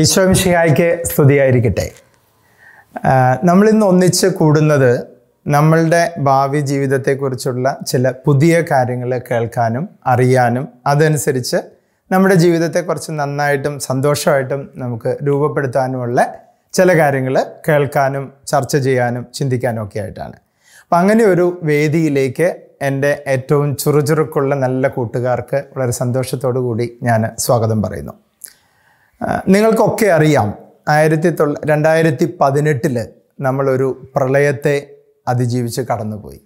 ഈശോമിഷിഹായിക്ക് സ്തുതിയായിരിക്കട്ടെ നമ്മളിന്ന് ഒന്നിച്ച് കൂടുന്നത് നമ്മളുടെ ഭാവി ജീവിതത്തെക്കുറിച്ചുള്ള ചില പുതിയ കാര്യങ്ങൾ കേൾക്കാനും അറിയാനും അതനുസരിച്ച് നമ്മുടെ ജീവിതത്തെ കുറച്ച് നന്നായിട്ടും സന്തോഷമായിട്ടും നമുക്ക് രൂപപ്പെടുത്താനുമുള്ള ചില കാര്യങ്ങൾ കേൾക്കാനും ചർച്ച ചെയ്യാനും ചിന്തിക്കാനും ഒക്കെ ആയിട്ടാണ് അപ്പം അങ്ങനെ ഒരു വേദിയിലേക്ക് എൻ്റെ ഏറ്റവും ചുറുചുറുക്കുള്ള നല്ല കൂട്ടുകാർക്ക് വളരെ സന്തോഷത്തോടു കൂടി ഞാൻ സ്വാഗതം പറയുന്നു നിങ്ങൾക്കൊക്കെ അറിയാം ആയിരത്തി തൊള്ള രണ്ടായിരത്തി പതിനെട്ടിൽ നമ്മളൊരു പ്രളയത്തെ അതിജീവിച്ച് കടന്നുപോയി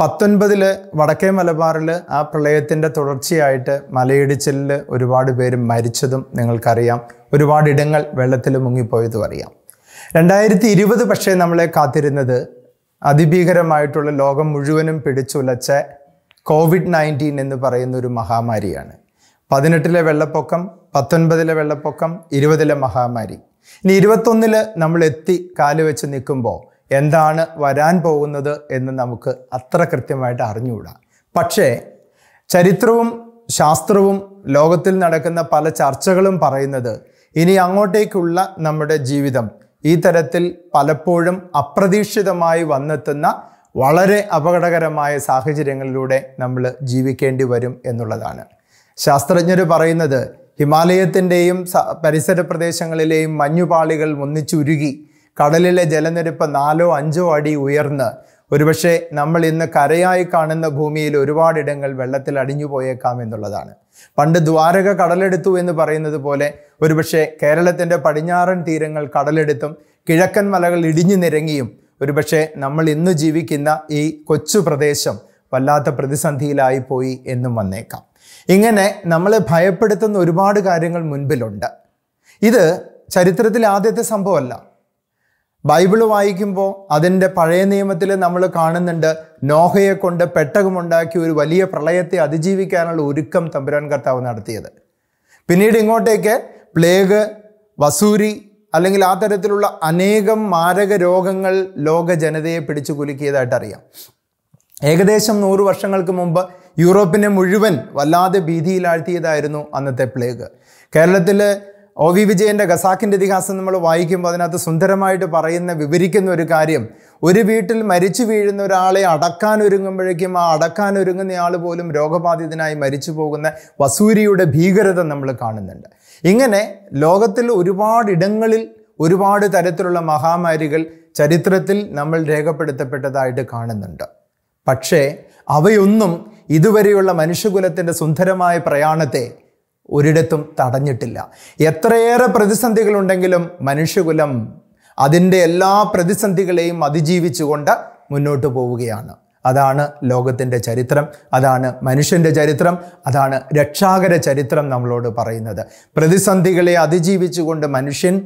പത്തൊൻപതിൽ വടക്കേ മലബാറിൽ ആ പ്രളയത്തിൻ്റെ തുടർച്ചയായിട്ട് മലയിടിച്ചിലിൽ ഒരുപാട് പേര് മരിച്ചതും നിങ്ങൾക്കറിയാം ഒരുപാട് ഇടങ്ങൾ വെള്ളത്തിൽ മുങ്ങിപ്പോയതും അറിയാം രണ്ടായിരത്തി ഇരുപത് പക്ഷേ നമ്മളെ കാത്തിരുന്നത് അതിഭീകരമായിട്ടുള്ള ലോകം മുഴുവനും പിടിച്ചുലച്ച കോവിഡ് നയൻറ്റീൻ എന്ന് പറയുന്ന ഒരു മഹാമാരിയാണ് പതിനെട്ടിലെ വെള്ളപ്പൊക്കം പത്തൊൻപതിലെ വെള്ളപ്പൊക്കം ഇരുപതിലെ മഹാമാരി ഇനി ഇരുപത്തൊന്നിൽ നമ്മൾ എത്തി കാലുവെച്ച് നിൽക്കുമ്പോൾ എന്താണ് വരാൻ പോകുന്നത് എന്ന് നമുക്ക് അത്ര കൃത്യമായിട്ട് അറിഞ്ഞുകൂടാ പക്ഷേ ചരിത്രവും ശാസ്ത്രവും ലോകത്തിൽ നടക്കുന്ന പല ചർച്ചകളും പറയുന്നത് ഇനി അങ്ങോട്ടേക്കുള്ള നമ്മുടെ ജീവിതം ഈ തരത്തിൽ പലപ്പോഴും അപ്രതീക്ഷിതമായി വന്നെത്തുന്ന വളരെ അപകടകരമായ സാഹചര്യങ്ങളിലൂടെ നമ്മൾ ജീവിക്കേണ്ടി വരും എന്നുള്ളതാണ് ശാസ്ത്രജ്ഞർ പറയുന്നത് ഹിമാലയത്തിൻ്റെയും പരിസര പ്രദേശങ്ങളിലെയും മഞ്ഞുപാളികൾ ഒന്നിച്ചുരുകി കടലിലെ ജലനിരപ്പ് നാലോ അഞ്ചോ അടി ഉയർന്ന് ഒരുപക്ഷെ നമ്മൾ ഇന്ന് കരയായി കാണുന്ന ഭൂമിയിൽ ഒരുപാടിടങ്ങൾ വെള്ളത്തിൽ അടിഞ്ഞു പോയേക്കാം എന്നുള്ളതാണ് പണ്ട് ദ്വാരക കടലെടുത്തു എന്ന് പറയുന്നത് പോലെ ഒരുപക്ഷെ കേരളത്തിൻ്റെ പടിഞ്ഞാറൻ തീരങ്ങൾ കടലെടുത്തും കിഴക്കൻ മലകൾ ഇടിഞ്ഞു നിരങ്ങിയും ഒരുപക്ഷെ നമ്മൾ ഇന്ന് ജീവിക്കുന്ന ഈ കൊച്ചു പ്രദേശം വല്ലാത്ത പ്രതിസന്ധിയിലായി പോയി എന്നും വന്നേക്കാം ഇങ്ങനെ നമ്മളെ ഭയപ്പെടുത്തുന്ന ഒരുപാട് കാര്യങ്ങൾ മുൻപിലുണ്ട് ഇത് ചരിത്രത്തിലെ ആദ്യത്തെ സംഭവമല്ല ബൈബിൾ വായിക്കുമ്പോൾ അതിൻ്റെ പഴയ നിയമത്തിൽ നമ്മൾ കാണുന്നുണ്ട് നോഹയെ കൊണ്ട് പെട്ടകമുണ്ടാക്കി ഒരു വലിയ പ്രളയത്തെ അതിജീവിക്കാനുള്ള ഒരുക്കം തമ്പുരാൻ കർത്താവ് നടത്തിയത് പിന്നീട് ഇങ്ങോട്ടേക്ക് പ്ലേഗ് വസൂരി അല്ലെങ്കിൽ ആ തരത്തിലുള്ള അനേകം മാരക രോഗങ്ങൾ ലോക ജനതയെ പിടിച്ചു കുലുക്കിയതായിട്ട് അറിയാം ഏകദേശം നൂറ് വർഷങ്ങൾക്ക് മുമ്പ് യൂറോപ്പിനെ മുഴുവൻ വല്ലാതെ ഭീതിയിലാഴ്ത്തിയതായിരുന്നു അന്നത്തെ പ്ലേഗ് കേരളത്തിൽ ഒ വി വിജയൻ്റെ ഖസാക്കിൻ്റെ ഇതിഹാസം നമ്മൾ വായിക്കുമ്പോൾ അതിനകത്ത് സുന്ദരമായിട്ട് പറയുന്ന വിവരിക്കുന്ന ഒരു കാര്യം ഒരു വീട്ടിൽ മരിച്ചു വീഴുന്ന ഒരാളെ അടക്കാൻ ഒരുങ്ങുമ്പോഴേക്കും ആ ഒരുങ്ങുന്ന ആൾ പോലും രോഗബാധിതനായി മരിച്ചു പോകുന്ന വസൂരിയുടെ ഭീകരത നമ്മൾ കാണുന്നുണ്ട് ഇങ്ങനെ ലോകത്തിൽ ഒരുപാട് ഇടങ്ങളിൽ ഒരുപാട് തരത്തിലുള്ള മഹാമാരികൾ ചരിത്രത്തിൽ നമ്മൾ രേഖപ്പെടുത്തപ്പെട്ടതായിട്ട് കാണുന്നുണ്ട് പക്ഷേ അവയൊന്നും ഇതുവരെയുള്ള മനുഷ്യകുലത്തിൻ്റെ സുന്ദരമായ പ്രയാണത്തെ ഒരിടത്തും തടഞ്ഞിട്ടില്ല എത്രയേറെ പ്രതിസന്ധികളുണ്ടെങ്കിലും മനുഷ്യകുലം അതിൻ്റെ എല്ലാ പ്രതിസന്ധികളെയും അതിജീവിച്ചുകൊണ്ട് മുന്നോട്ട് പോവുകയാണ് അതാണ് ലോകത്തിൻ്റെ ചരിത്രം അതാണ് മനുഷ്യൻ്റെ ചരിത്രം അതാണ് രക്ഷാകര ചരിത്രം നമ്മളോട് പറയുന്നത് പ്രതിസന്ധികളെ അതിജീവിച്ചുകൊണ്ട് മനുഷ്യൻ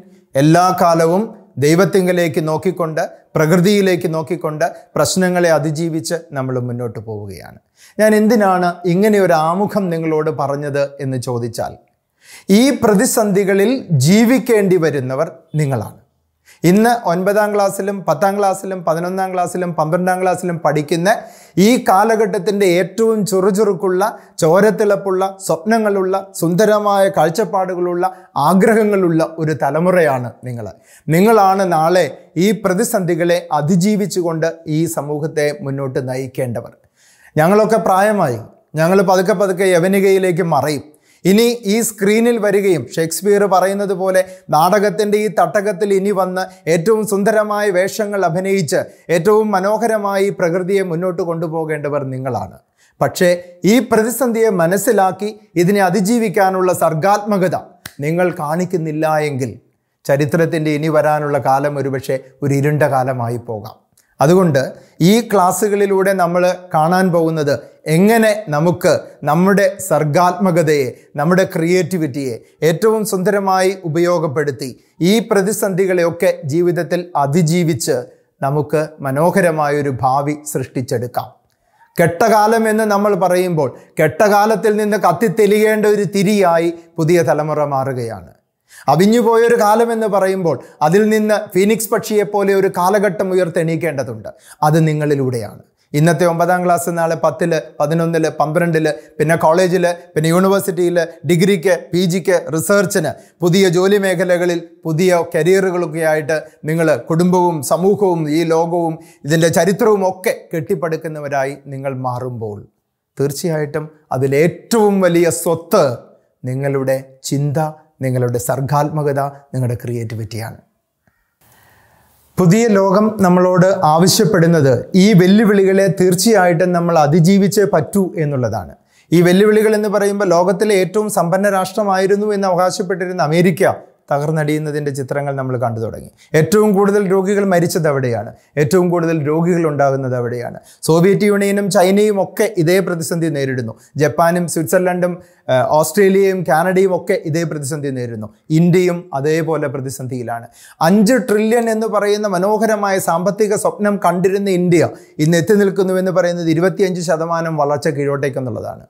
എല്ലാ കാലവും ദൈവത്തിങ്കലേക്ക് നോക്കിക്കൊണ്ട് പ്രകൃതിയിലേക്ക് നോക്കിക്കൊണ്ട് പ്രശ്നങ്ങളെ അതിജീവിച്ച് നമ്മൾ മുന്നോട്ട് പോവുകയാണ് ഞാൻ എന്തിനാണ് ഇങ്ങനെ ഒരു ആമുഖം നിങ്ങളോട് പറഞ്ഞത് എന്ന് ചോദിച്ചാൽ ഈ പ്രതിസന്ധികളിൽ ജീവിക്കേണ്ടി വരുന്നവർ നിങ്ങളാണ് ഇന്ന് ഒൻപതാം ക്ലാസ്സിലും പത്താം ക്ലാസ്സിലും പതിനൊന്നാം ക്ലാസ്സിലും പന്ത്രണ്ടാം ക്ലാസ്സിലും പഠിക്കുന്ന ഈ കാലഘട്ടത്തിൻ്റെ ഏറ്റവും ചുറുചുറുക്കുള്ള ചോരത്തിളപ്പുള്ള സ്വപ്നങ്ങളുള്ള സുന്ദരമായ കാഴ്ചപ്പാടുകളുള്ള ആഗ്രഹങ്ങളുള്ള ഒരു തലമുറയാണ് നിങ്ങൾ നിങ്ങളാണ് നാളെ ഈ പ്രതിസന്ധികളെ അതിജീവിച്ചുകൊണ്ട് ഈ സമൂഹത്തെ മുന്നോട്ട് നയിക്കേണ്ടവർ ഞങ്ങളൊക്കെ പ്രായമായി ഞങ്ങൾ പതുക്കെ പതുക്കെ യവനികയിലേക്ക് മറയും ഇനി ഈ സ്ക്രീനിൽ വരികയും ഷേക്സ്പിയർ പറയുന്നത് പോലെ നാടകത്തിൻ്റെ ഈ തട്ടകത്തിൽ ഇനി വന്ന് ഏറ്റവും സുന്ദരമായ വേഷങ്ങൾ അഭിനയിച്ച് ഏറ്റവും മനോഹരമായി പ്രകൃതിയെ മുന്നോട്ട് കൊണ്ടുപോകേണ്ടവർ നിങ്ങളാണ് പക്ഷേ ഈ പ്രതിസന്ധിയെ മനസ്സിലാക്കി ഇതിനെ അതിജീവിക്കാനുള്ള സർഗാത്മകത നിങ്ങൾ കാണിക്കുന്നില്ല എങ്കിൽ ചരിത്രത്തിൻ്റെ ഇനി വരാനുള്ള കാലം ഒരുപക്ഷെ ഒരു ഇരുണ്ട കാലമായി പോകാം അതുകൊണ്ട് ഈ ക്ലാസ്സുകളിലൂടെ നമ്മൾ കാണാൻ പോകുന്നത് എങ്ങനെ നമുക്ക് നമ്മുടെ സർഗാത്മകതയെ നമ്മുടെ ക്രിയേറ്റിവിറ്റിയെ ഏറ്റവും സുന്ദരമായി ഉപയോഗപ്പെടുത്തി ഈ പ്രതിസന്ധികളെയൊക്കെ ജീവിതത്തിൽ അതിജീവിച്ച് നമുക്ക് മനോഹരമായൊരു ഭാവി സൃഷ്ടിച്ചെടുക്കാം കെട്ടകാലം എന്ന് നമ്മൾ പറയുമ്പോൾ കെട്ടകാലത്തിൽ നിന്ന് കത്തിത്തെലിയേണ്ട ഒരു തിരിയായി പുതിയ തലമുറ മാറുകയാണ് അവിഞ്ഞുപോയൊരു കാലം എന്ന് പറയുമ്പോൾ അതിൽ നിന്ന് ഫീനിക്സ് പക്ഷിയെപ്പോലെ ഒരു കാലഘട്ടം ഉയർത്തെണീക്കേണ്ടതുണ്ട് അത് നിങ്ങളിലൂടെയാണ് ഇന്നത്തെ ഒമ്പതാം ക്ലാസ് നാളെ പത്തിൽ പതിനൊന്നിൽ പന്ത്രണ്ടിൽ പിന്നെ കോളേജിൽ പിന്നെ യൂണിവേഴ്സിറ്റിയിൽ ഡിഗ്രിക്ക് പി ജിക്ക് റിസർച്ചിന് പുതിയ ജോലി മേഖലകളിൽ പുതിയ കരിയറുകളൊക്കെ ആയിട്ട് നിങ്ങൾ കുടുംബവും സമൂഹവും ഈ ലോകവും ഇതിൻ്റെ ചരിത്രവും ഒക്കെ കെട്ടിപ്പടുക്കുന്നവരായി നിങ്ങൾ മാറുമ്പോൾ തീർച്ചയായിട്ടും അതിലേറ്റവും വലിയ സ്വത്ത് നിങ്ങളുടെ ചിന്ത നിങ്ങളുടെ സർഗാത്മകത നിങ്ങളുടെ ക്രിയേറ്റിവിറ്റിയാണ് പുതിയ ലോകം നമ്മളോട് ആവശ്യപ്പെടുന്നത് ഈ വെല്ലുവിളികളെ തീർച്ചയായിട്ടും നമ്മൾ അതിജീവിച്ചേ പറ്റൂ എന്നുള്ളതാണ് ഈ വെല്ലുവിളികൾ എന്ന് പറയുമ്പോൾ ലോകത്തിലെ ഏറ്റവും സമ്പന്ന രാഷ്ട്രമായിരുന്നു എന്ന് അവകാശപ്പെട്ടിരുന്ന അമേരിക്ക തകർന്നടിയുന്നതിൻ്റെ ചിത്രങ്ങൾ നമ്മൾ കണ്ടു തുടങ്ങി ഏറ്റവും കൂടുതൽ രോഗികൾ മരിച്ചത് അവിടെയാണ് ഏറ്റവും കൂടുതൽ രോഗികൾ ഉണ്ടാകുന്നത് അവിടെയാണ് സോവിയറ്റ് യൂണിയനും ചൈനയും ഒക്കെ ഇതേ പ്രതിസന്ധി നേരിടുന്നു ജപ്പാനും സ്വിറ്റ്സർലൻഡും ഓസ്ട്രേലിയയും കാനഡയും ഒക്കെ ഇതേ പ്രതിസന്ധി നേരിടുന്നു ഇന്ത്യയും അതേപോലെ പ്രതിസന്ധിയിലാണ് അഞ്ച് ട്രില്യൺ എന്ന് പറയുന്ന മനോഹരമായ സാമ്പത്തിക സ്വപ്നം കണ്ടിരുന്ന ഇന്ത്യ ഇന്ന് എത്തി നിൽക്കുന്നുവെന്ന് പറയുന്നത് ഇരുപത്തിയഞ്ച് ശതമാനം വളർച്ച കീഴോട്ടേക്കെന്നുള്ളതാണ്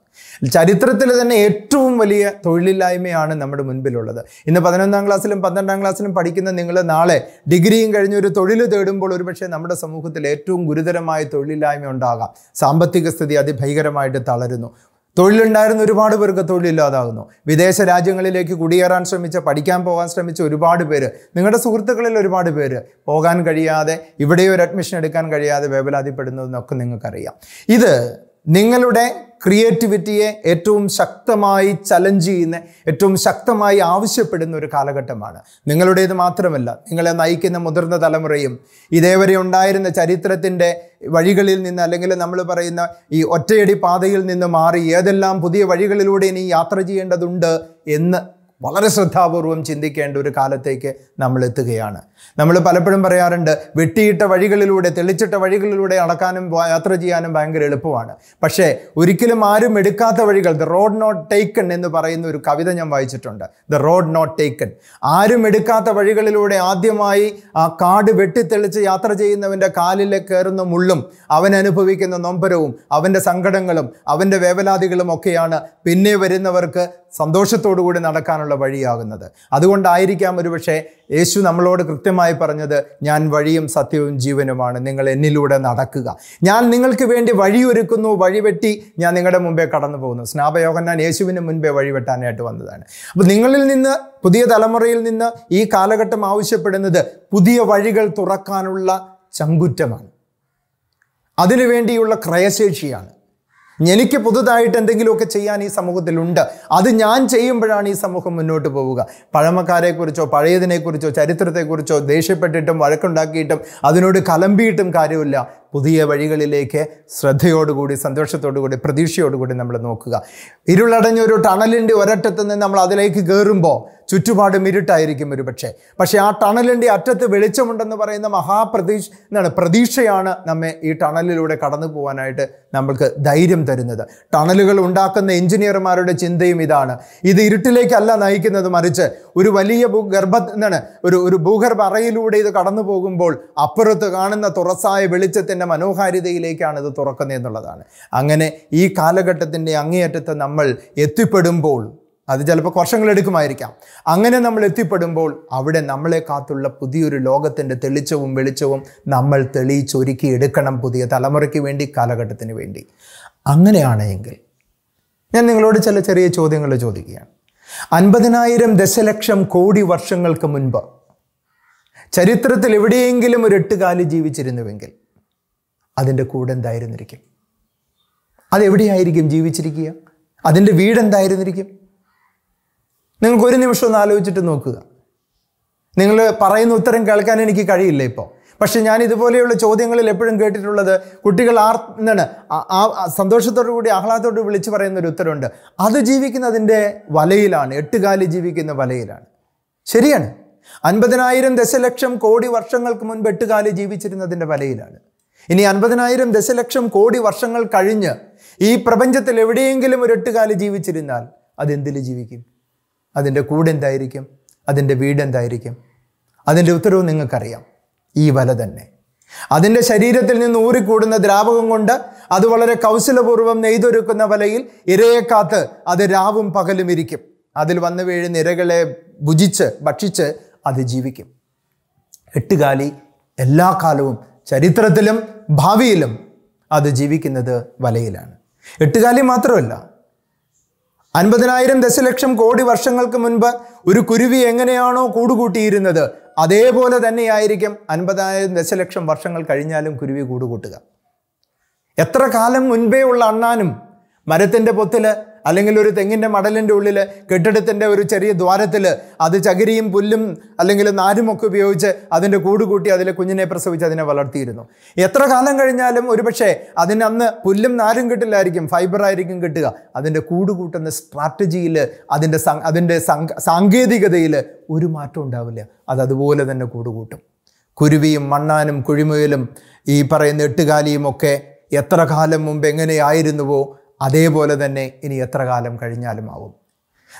ചരിത്രത്തിൽ തന്നെ ഏറ്റവും വലിയ തൊഴിലില്ലായ്മയാണ് നമ്മുടെ മുൻപിലുള്ളത് ഇന്ന് പതിനൊന്നാം ക്ലാസ്സിലും പന്ത്രണ്ടാം ക്ലാസ്സിലും പഠിക്കുന്ന നിങ്ങൾ നാളെ ഡിഗ്രിയും കഴിഞ്ഞ് ഒരു തൊഴിൽ തേടുമ്പോൾ ഒരുപക്ഷെ നമ്മുടെ സമൂഹത്തിൽ ഏറ്റവും ഗുരുതരമായ തൊഴിലില്ലായ്മ ഉണ്ടാകാം സാമ്പത്തിക സ്ഥിതി അതിഭീകരമായിട്ട് തളരുന്നു തൊഴിലുണ്ടായിരുന്ന ഒരുപാട് പേർക്ക് തൊഴിലില്ലാതാകുന്നു വിദേശ രാജ്യങ്ങളിലേക്ക് കുടിയേറാൻ ശ്രമിച്ച പഠിക്കാൻ പോകാൻ ശ്രമിച്ച ഒരുപാട് പേര് നിങ്ങളുടെ സുഹൃത്തുക്കളിൽ ഒരുപാട് പേര് പോകാൻ കഴിയാതെ ഇവിടെ ഒരു അഡ്മിഷൻ എടുക്കാൻ കഴിയാതെ വേവലാതിപ്പെടുന്നതെന്നൊക്കെ നിങ്ങൾക്കറിയാം ഇത് നിങ്ങളുടെ ക്രിയേറ്റിവിറ്റിയെ ഏറ്റവും ശക്തമായി ചലഞ്ച് ചെയ്യുന്ന ഏറ്റവും ശക്തമായി ആവശ്യപ്പെടുന്ന ഒരു കാലഘട്ടമാണ് നിങ്ങളുടേത് മാത്രമല്ല നിങ്ങളെ നയിക്കുന്ന മുതിർന്ന തലമുറയും ഇതേവരെ ഉണ്ടായിരുന്ന ചരിത്രത്തിൻ്റെ വഴികളിൽ നിന്ന് അല്ലെങ്കിൽ നമ്മൾ പറയുന്ന ഈ ഒറ്റയടി പാതയിൽ നിന്ന് മാറി ഏതെല്ലാം പുതിയ വഴികളിലൂടെ ഇനി യാത്ര ചെയ്യേണ്ടതുണ്ട് എന്ന് വളരെ ശ്രദ്ധാപൂർവം ചിന്തിക്കേണ്ട ഒരു കാലത്തേക്ക് നമ്മൾ എത്തുകയാണ് നമ്മൾ പലപ്പോഴും പറയാറുണ്ട് വെട്ടിയിട്ട വഴികളിലൂടെ തെളിച്ചിട്ട വഴികളിലൂടെ നടക്കാനും യാത്ര ചെയ്യാനും ഭയങ്കര എളുപ്പമാണ് പക്ഷേ ഒരിക്കലും ആരും എടുക്കാത്ത വഴികൾ ദ റോഡ് നോട്ട് ടേക്കൺ എന്ന് പറയുന്ന ഒരു കവിത ഞാൻ വായിച്ചിട്ടുണ്ട് ദ റോഡ് നോട്ട് ടേക്കൺ ആരും എടുക്കാത്ത വഴികളിലൂടെ ആദ്യമായി ആ കാട് വെട്ടിത്തെളിച്ച് യാത്ര ചെയ്യുന്നവൻ്റെ കാലിലെ കയറുന്ന മുള്ളും അവൻ അനുഭവിക്കുന്ന നൊമ്പരവും അവൻ്റെ സങ്കടങ്ങളും അവൻ്റെ വേവലാതികളും ഒക്കെയാണ് പിന്നെ വരുന്നവർക്ക് സന്തോഷത്തോടു കൂടി നടക്കാനുള്ള വഴിയാകുന്നത് അതുകൊണ്ടായിരിക്കാം ഒരുപക്ഷെ യേശു നമ്മളോട് കൃത്യമായി പറഞ്ഞത് ഞാൻ വഴിയും സത്യവും ജീവനുമാണ് നിങ്ങൾ എന്നിലൂടെ നടക്കുക ഞാൻ നിങ്ങൾക്ക് വേണ്ടി വഴിയൊരുക്കുന്നു വഴിവെട്ടി ഞാൻ നിങ്ങളുടെ മുമ്പേ കടന്നു പോകുന്നു ഞാൻ യേശുവിന് മുൻപേ വഴിവെട്ടാനായിട്ട് വന്നതാണ് അപ്പോൾ നിങ്ങളിൽ നിന്ന് പുതിയ തലമുറയിൽ നിന്ന് ഈ കാലഘട്ടം ആവശ്യപ്പെടുന്നത് പുതിയ വഴികൾ തുറക്കാനുള്ള ചങ്കുറ്റമാണ് അതിനുവേണ്ടിയുള്ള ക്രയശേഷിയാണ് എനിക്ക് പുതുതായിട്ട് എന്തെങ്കിലുമൊക്കെ ചെയ്യാൻ ഈ സമൂഹത്തിലുണ്ട് അത് ഞാൻ ചെയ്യുമ്പോഴാണ് ഈ സമൂഹം മുന്നോട്ട് പോവുക പഴമക്കാരെക്കുറിച്ചോ പഴയതിനെക്കുറിച്ചോ ചരിത്രത്തെക്കുറിച്ചോ ദേഷ്യപ്പെട്ടിട്ടും വഴക്കുണ്ടാക്കിയിട്ടും അതിനോട് കലമ്പിയിട്ടും കാര്യമില്ല പുതിയ വഴികളിലേക്ക് ശ്രദ്ധയോടുകൂടി സന്തോഷത്തോടുകൂടി പ്രതീക്ഷയോടുകൂടി നമ്മൾ നോക്കുക ഇരുളടഞ്ഞൊരു ടണലിൻ്റെ ഒരറ്റത്ത് നിന്ന് നമ്മൾ അതിലേക്ക് കയറുമ്പോൾ ചുറ്റുപാടും ഇരുട്ടായിരിക്കും ഒരു പക്ഷേ പക്ഷേ ആ ടണലിൻ്റെ അറ്റത്ത് വെളിച്ചമുണ്ടെന്ന് പറയുന്ന മഹാപ്രതീക്ഷ എന്താണ് പ്രതീക്ഷയാണ് നമ്മെ ഈ ടണലിലൂടെ കടന്നു പോകാനായിട്ട് നമ്മൾക്ക് ധൈര്യം തരുന്നത് ടണലുകൾ ഉണ്ടാക്കുന്ന എഞ്ചിനീയർമാരുടെ ചിന്തയും ഇതാണ് ഇത് ഇരുട്ടിലേക്കല്ല നയിക്കുന്നത് മറിച്ച് ഒരു വലിയ ഗർഭ എന്താണ് ഒരു ഒരു ഭൂഗർഭ അറയിലൂടെ ഇത് കടന്നു പോകുമ്പോൾ അപ്പുറത്ത് കാണുന്ന തുറസായ വെളിച്ചത്തിൻ്റെ ദൈവത്തിൻ്റെ മനോഹാരിതയിലേക്കാണ് ഇത് തുറക്കുന്നത് എന്നുള്ളതാണ് അങ്ങനെ ഈ കാലഘട്ടത്തിൻ്റെ അങ്ങേയറ്റത്ത് നമ്മൾ എത്തിപ്പെടുമ്പോൾ അത് ചിലപ്പോൾ വർഷങ്ങളെടുക്കുമായിരിക്കാം അങ്ങനെ നമ്മൾ എത്തിപ്പെടുമ്പോൾ അവിടെ നമ്മളെ കാത്തുള്ള പുതിയൊരു ലോകത്തിൻ്റെ തെളിച്ചവും വെളിച്ചവും നമ്മൾ തെളിയിച്ചൊരുക്കി എടുക്കണം പുതിയ തലമുറയ്ക്ക് വേണ്ടി കാലഘട്ടത്തിന് വേണ്ടി അങ്ങനെയാണെങ്കിൽ ഞാൻ നിങ്ങളോട് ചില ചെറിയ ചോദ്യങ്ങൾ ചോദിക്കുകയാണ് അൻപതിനായിരം ദശലക്ഷം കോടി വർഷങ്ങൾക്ക് മുൻപ് ചരിത്രത്തിൽ എവിടെയെങ്കിലും ഒരു എട്ടുകാലി ജീവിച്ചിരുന്നുവെങ്കിൽ അതിൻ്റെ കൂടെ എന്തായിരുന്നിരിക്കും അതെവിടെയായിരിക്കും ജീവിച്ചിരിക്കുക അതിൻ്റെ വീടെന്തായിരുന്നിരിക്കും നിങ്ങൾക്ക് ഒരു നിമിഷം ഒന്ന് ആലോചിച്ചിട്ട് നോക്കുക നിങ്ങൾ പറയുന്ന ഉത്തരം കേൾക്കാൻ എനിക്ക് കഴിയില്ല ഇപ്പോൾ പക്ഷെ ഞാൻ ഇതുപോലെയുള്ള ചോദ്യങ്ങളിൽ എപ്പോഴും കേട്ടിട്ടുള്ളത് കുട്ടികൾ ആർ എന്താണ് ആ സന്തോഷത്തോടു കൂടി ആഹ്ലാദത്തോട് വിളിച്ചു പറയുന്ന ഒരു ഉത്തരമുണ്ട് അത് ജീവിക്കുന്നതിൻ്റെ വലയിലാണ് എട്ടുകാലി ജീവിക്കുന്ന വലയിലാണ് ശരിയാണ് അൻപതിനായിരം ദശലക്ഷം കോടി വർഷങ്ങൾക്ക് മുൻപ് എട്ടുകാലി ജീവിച്ചിരുന്നതിൻ്റെ വലയിലാണ് ഇനി അൻപതിനായിരം ദശലക്ഷം കോടി വർഷങ്ങൾ കഴിഞ്ഞ് ഈ പ്രപഞ്ചത്തിൽ എവിടെയെങ്കിലും ഒരു എട്ടുകാലി ജീവിച്ചിരുന്നാൽ അതെന്തിൽ ജീവിക്കും അതിൻ്റെ കൂടെന്തായിരിക്കും എന്തായിരിക്കും അതിൻ്റെ വീട് എന്തായിരിക്കും അതിൻ്റെ ഉത്തരവ് നിങ്ങൾക്കറിയാം ഈ വല തന്നെ അതിൻ്റെ ശരീരത്തിൽ നിന്ന് ഊറിക്കൂടുന്ന ദ്രാവകം കൊണ്ട് അത് വളരെ കൗശലപൂർവ്വം നെയ്തൊരുക്കുന്ന വലയിൽ ഇരയെ കാത്ത് അത് രാവും പകലും ഇരിക്കും അതിൽ വന്നു വീഴുന്ന ഇരകളെ ഭുജിച്ച് ഭക്ഷിച്ച് അത് ജീവിക്കും എട്ടുകാലി എല്ലാ കാലവും ചരിത്രത്തിലും ഭാവിയിലും അത് ജീവിക്കുന്നത് വലയിലാണ് എട്ടുകാലി മാത്രമല്ല അൻപതിനായിരം ദശലക്ഷം കോടി വർഷങ്ങൾക്ക് മുൻപ് ഒരു കുരുവി എങ്ങനെയാണോ കൂടുകൂട്ടിയിരുന്നത് അതേപോലെ തന്നെയായിരിക്കും അൻപതിനായിരം ദശലക്ഷം വർഷങ്ങൾ കഴിഞ്ഞാലും കുരുവി കൂടുകൂട്ടുക എത്ര കാലം മുൻപേ ഉള്ള അണ്ണാനും മരത്തിൻ്റെ പൊത്തിൽ അല്ലെങ്കിൽ ഒരു തെങ്ങിൻ്റെ മടലിൻ്റെ ഉള്ളിൽ കെട്ടിടത്തിൻ്റെ ഒരു ചെറിയ ദ്വാരത്തിൽ അത് ചകിരിയും പുല്ലും അല്ലെങ്കിൽ നാരുമൊക്കെ ഉപയോഗിച്ച് അതിൻ്റെ കൂട് കൂട്ടി അതിലെ കുഞ്ഞിനെ പ്രസവിച്ച് അതിനെ വളർത്തിയിരുന്നു എത്ര കാലം കഴിഞ്ഞാലും ഒരുപക്ഷെ അതിനന്ന് പുല്ലും നാരും കിട്ടില്ലായിരിക്കും ആയിരിക്കും കിട്ടുക അതിൻ്റെ കൂട് കൂട്ടുന്ന സ്ട്രാറ്റജിയിൽ അതിൻ്റെ അതിൻ്റെ സാങ്കേതികതയിൽ ഒരു മാറ്റം ഉണ്ടാവില്ല അത് അതുപോലെ തന്നെ കൂട് കൂട്ടും കുരുവിയും മണ്ണാനും കുഴിമുയലും ഈ പറയുന്ന എട്ടുകാലിയും ഒക്കെ എത്ര കാലം മുമ്പ് എങ്ങനെയായിരുന്നുവോ അതേപോലെ തന്നെ ഇനി എത്ര കാലം കഴിഞ്ഞാലും ആവും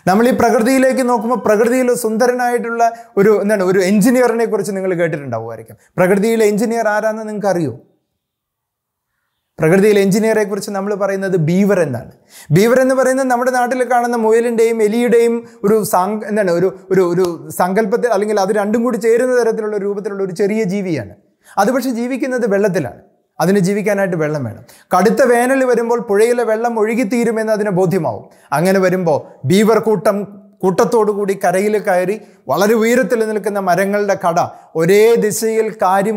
നമ്മൾ ഈ പ്രകൃതിയിലേക്ക് നോക്കുമ്പോൾ പ്രകൃതിയിൽ സുന്ദരനായിട്ടുള്ള ഒരു എന്താണ് ഒരു എഞ്ചിനീയറിനെ കുറിച്ച് നിങ്ങൾ കേട്ടിട്ടുണ്ടാവുമായിരിക്കും പ്രകൃതിയിലെ എഞ്ചിനീയർ ആരാന്ന് നിങ്ങൾക്ക് അറിയോ പ്രകൃതിയിലെ എഞ്ചിനീയറെ കുറിച്ച് നമ്മൾ പറയുന്നത് ബീവർ എന്നാണ് ബീവർ എന്ന് പറയുന്നത് നമ്മുടെ നാട്ടിൽ കാണുന്ന മുയലിൻ്റെയും എലിയുടെയും ഒരു എന്താണ് ഒരു ഒരു ഒരു സങ്കല്പത്തിൽ അല്ലെങ്കിൽ അത് രണ്ടും കൂടി ചേരുന്ന തരത്തിലുള്ള രൂപത്തിലുള്ള ഒരു ചെറിയ ജീവിയാണ് അത് പക്ഷേ ജീവിക്കുന്നത് വെള്ളത്തിലാണ് അതിന് ജീവിക്കാനായിട്ട് വെള്ളം വേണം കടുത്ത വേനൽ വരുമ്പോൾ പുഴയിലെ വെള്ളം ഒഴുകിത്തീരുമെന്ന് അതിന് ബോധ്യമാവും അങ്ങനെ വരുമ്പോൾ ബീവർ കൂട്ടം കൂട്ടത്തോടുകൂടി കരയിൽ കയറി വളരെ ഉയരത്തിൽ നിൽക്കുന്ന മരങ്ങളുടെ കട ഒരേ ദിശയിൽ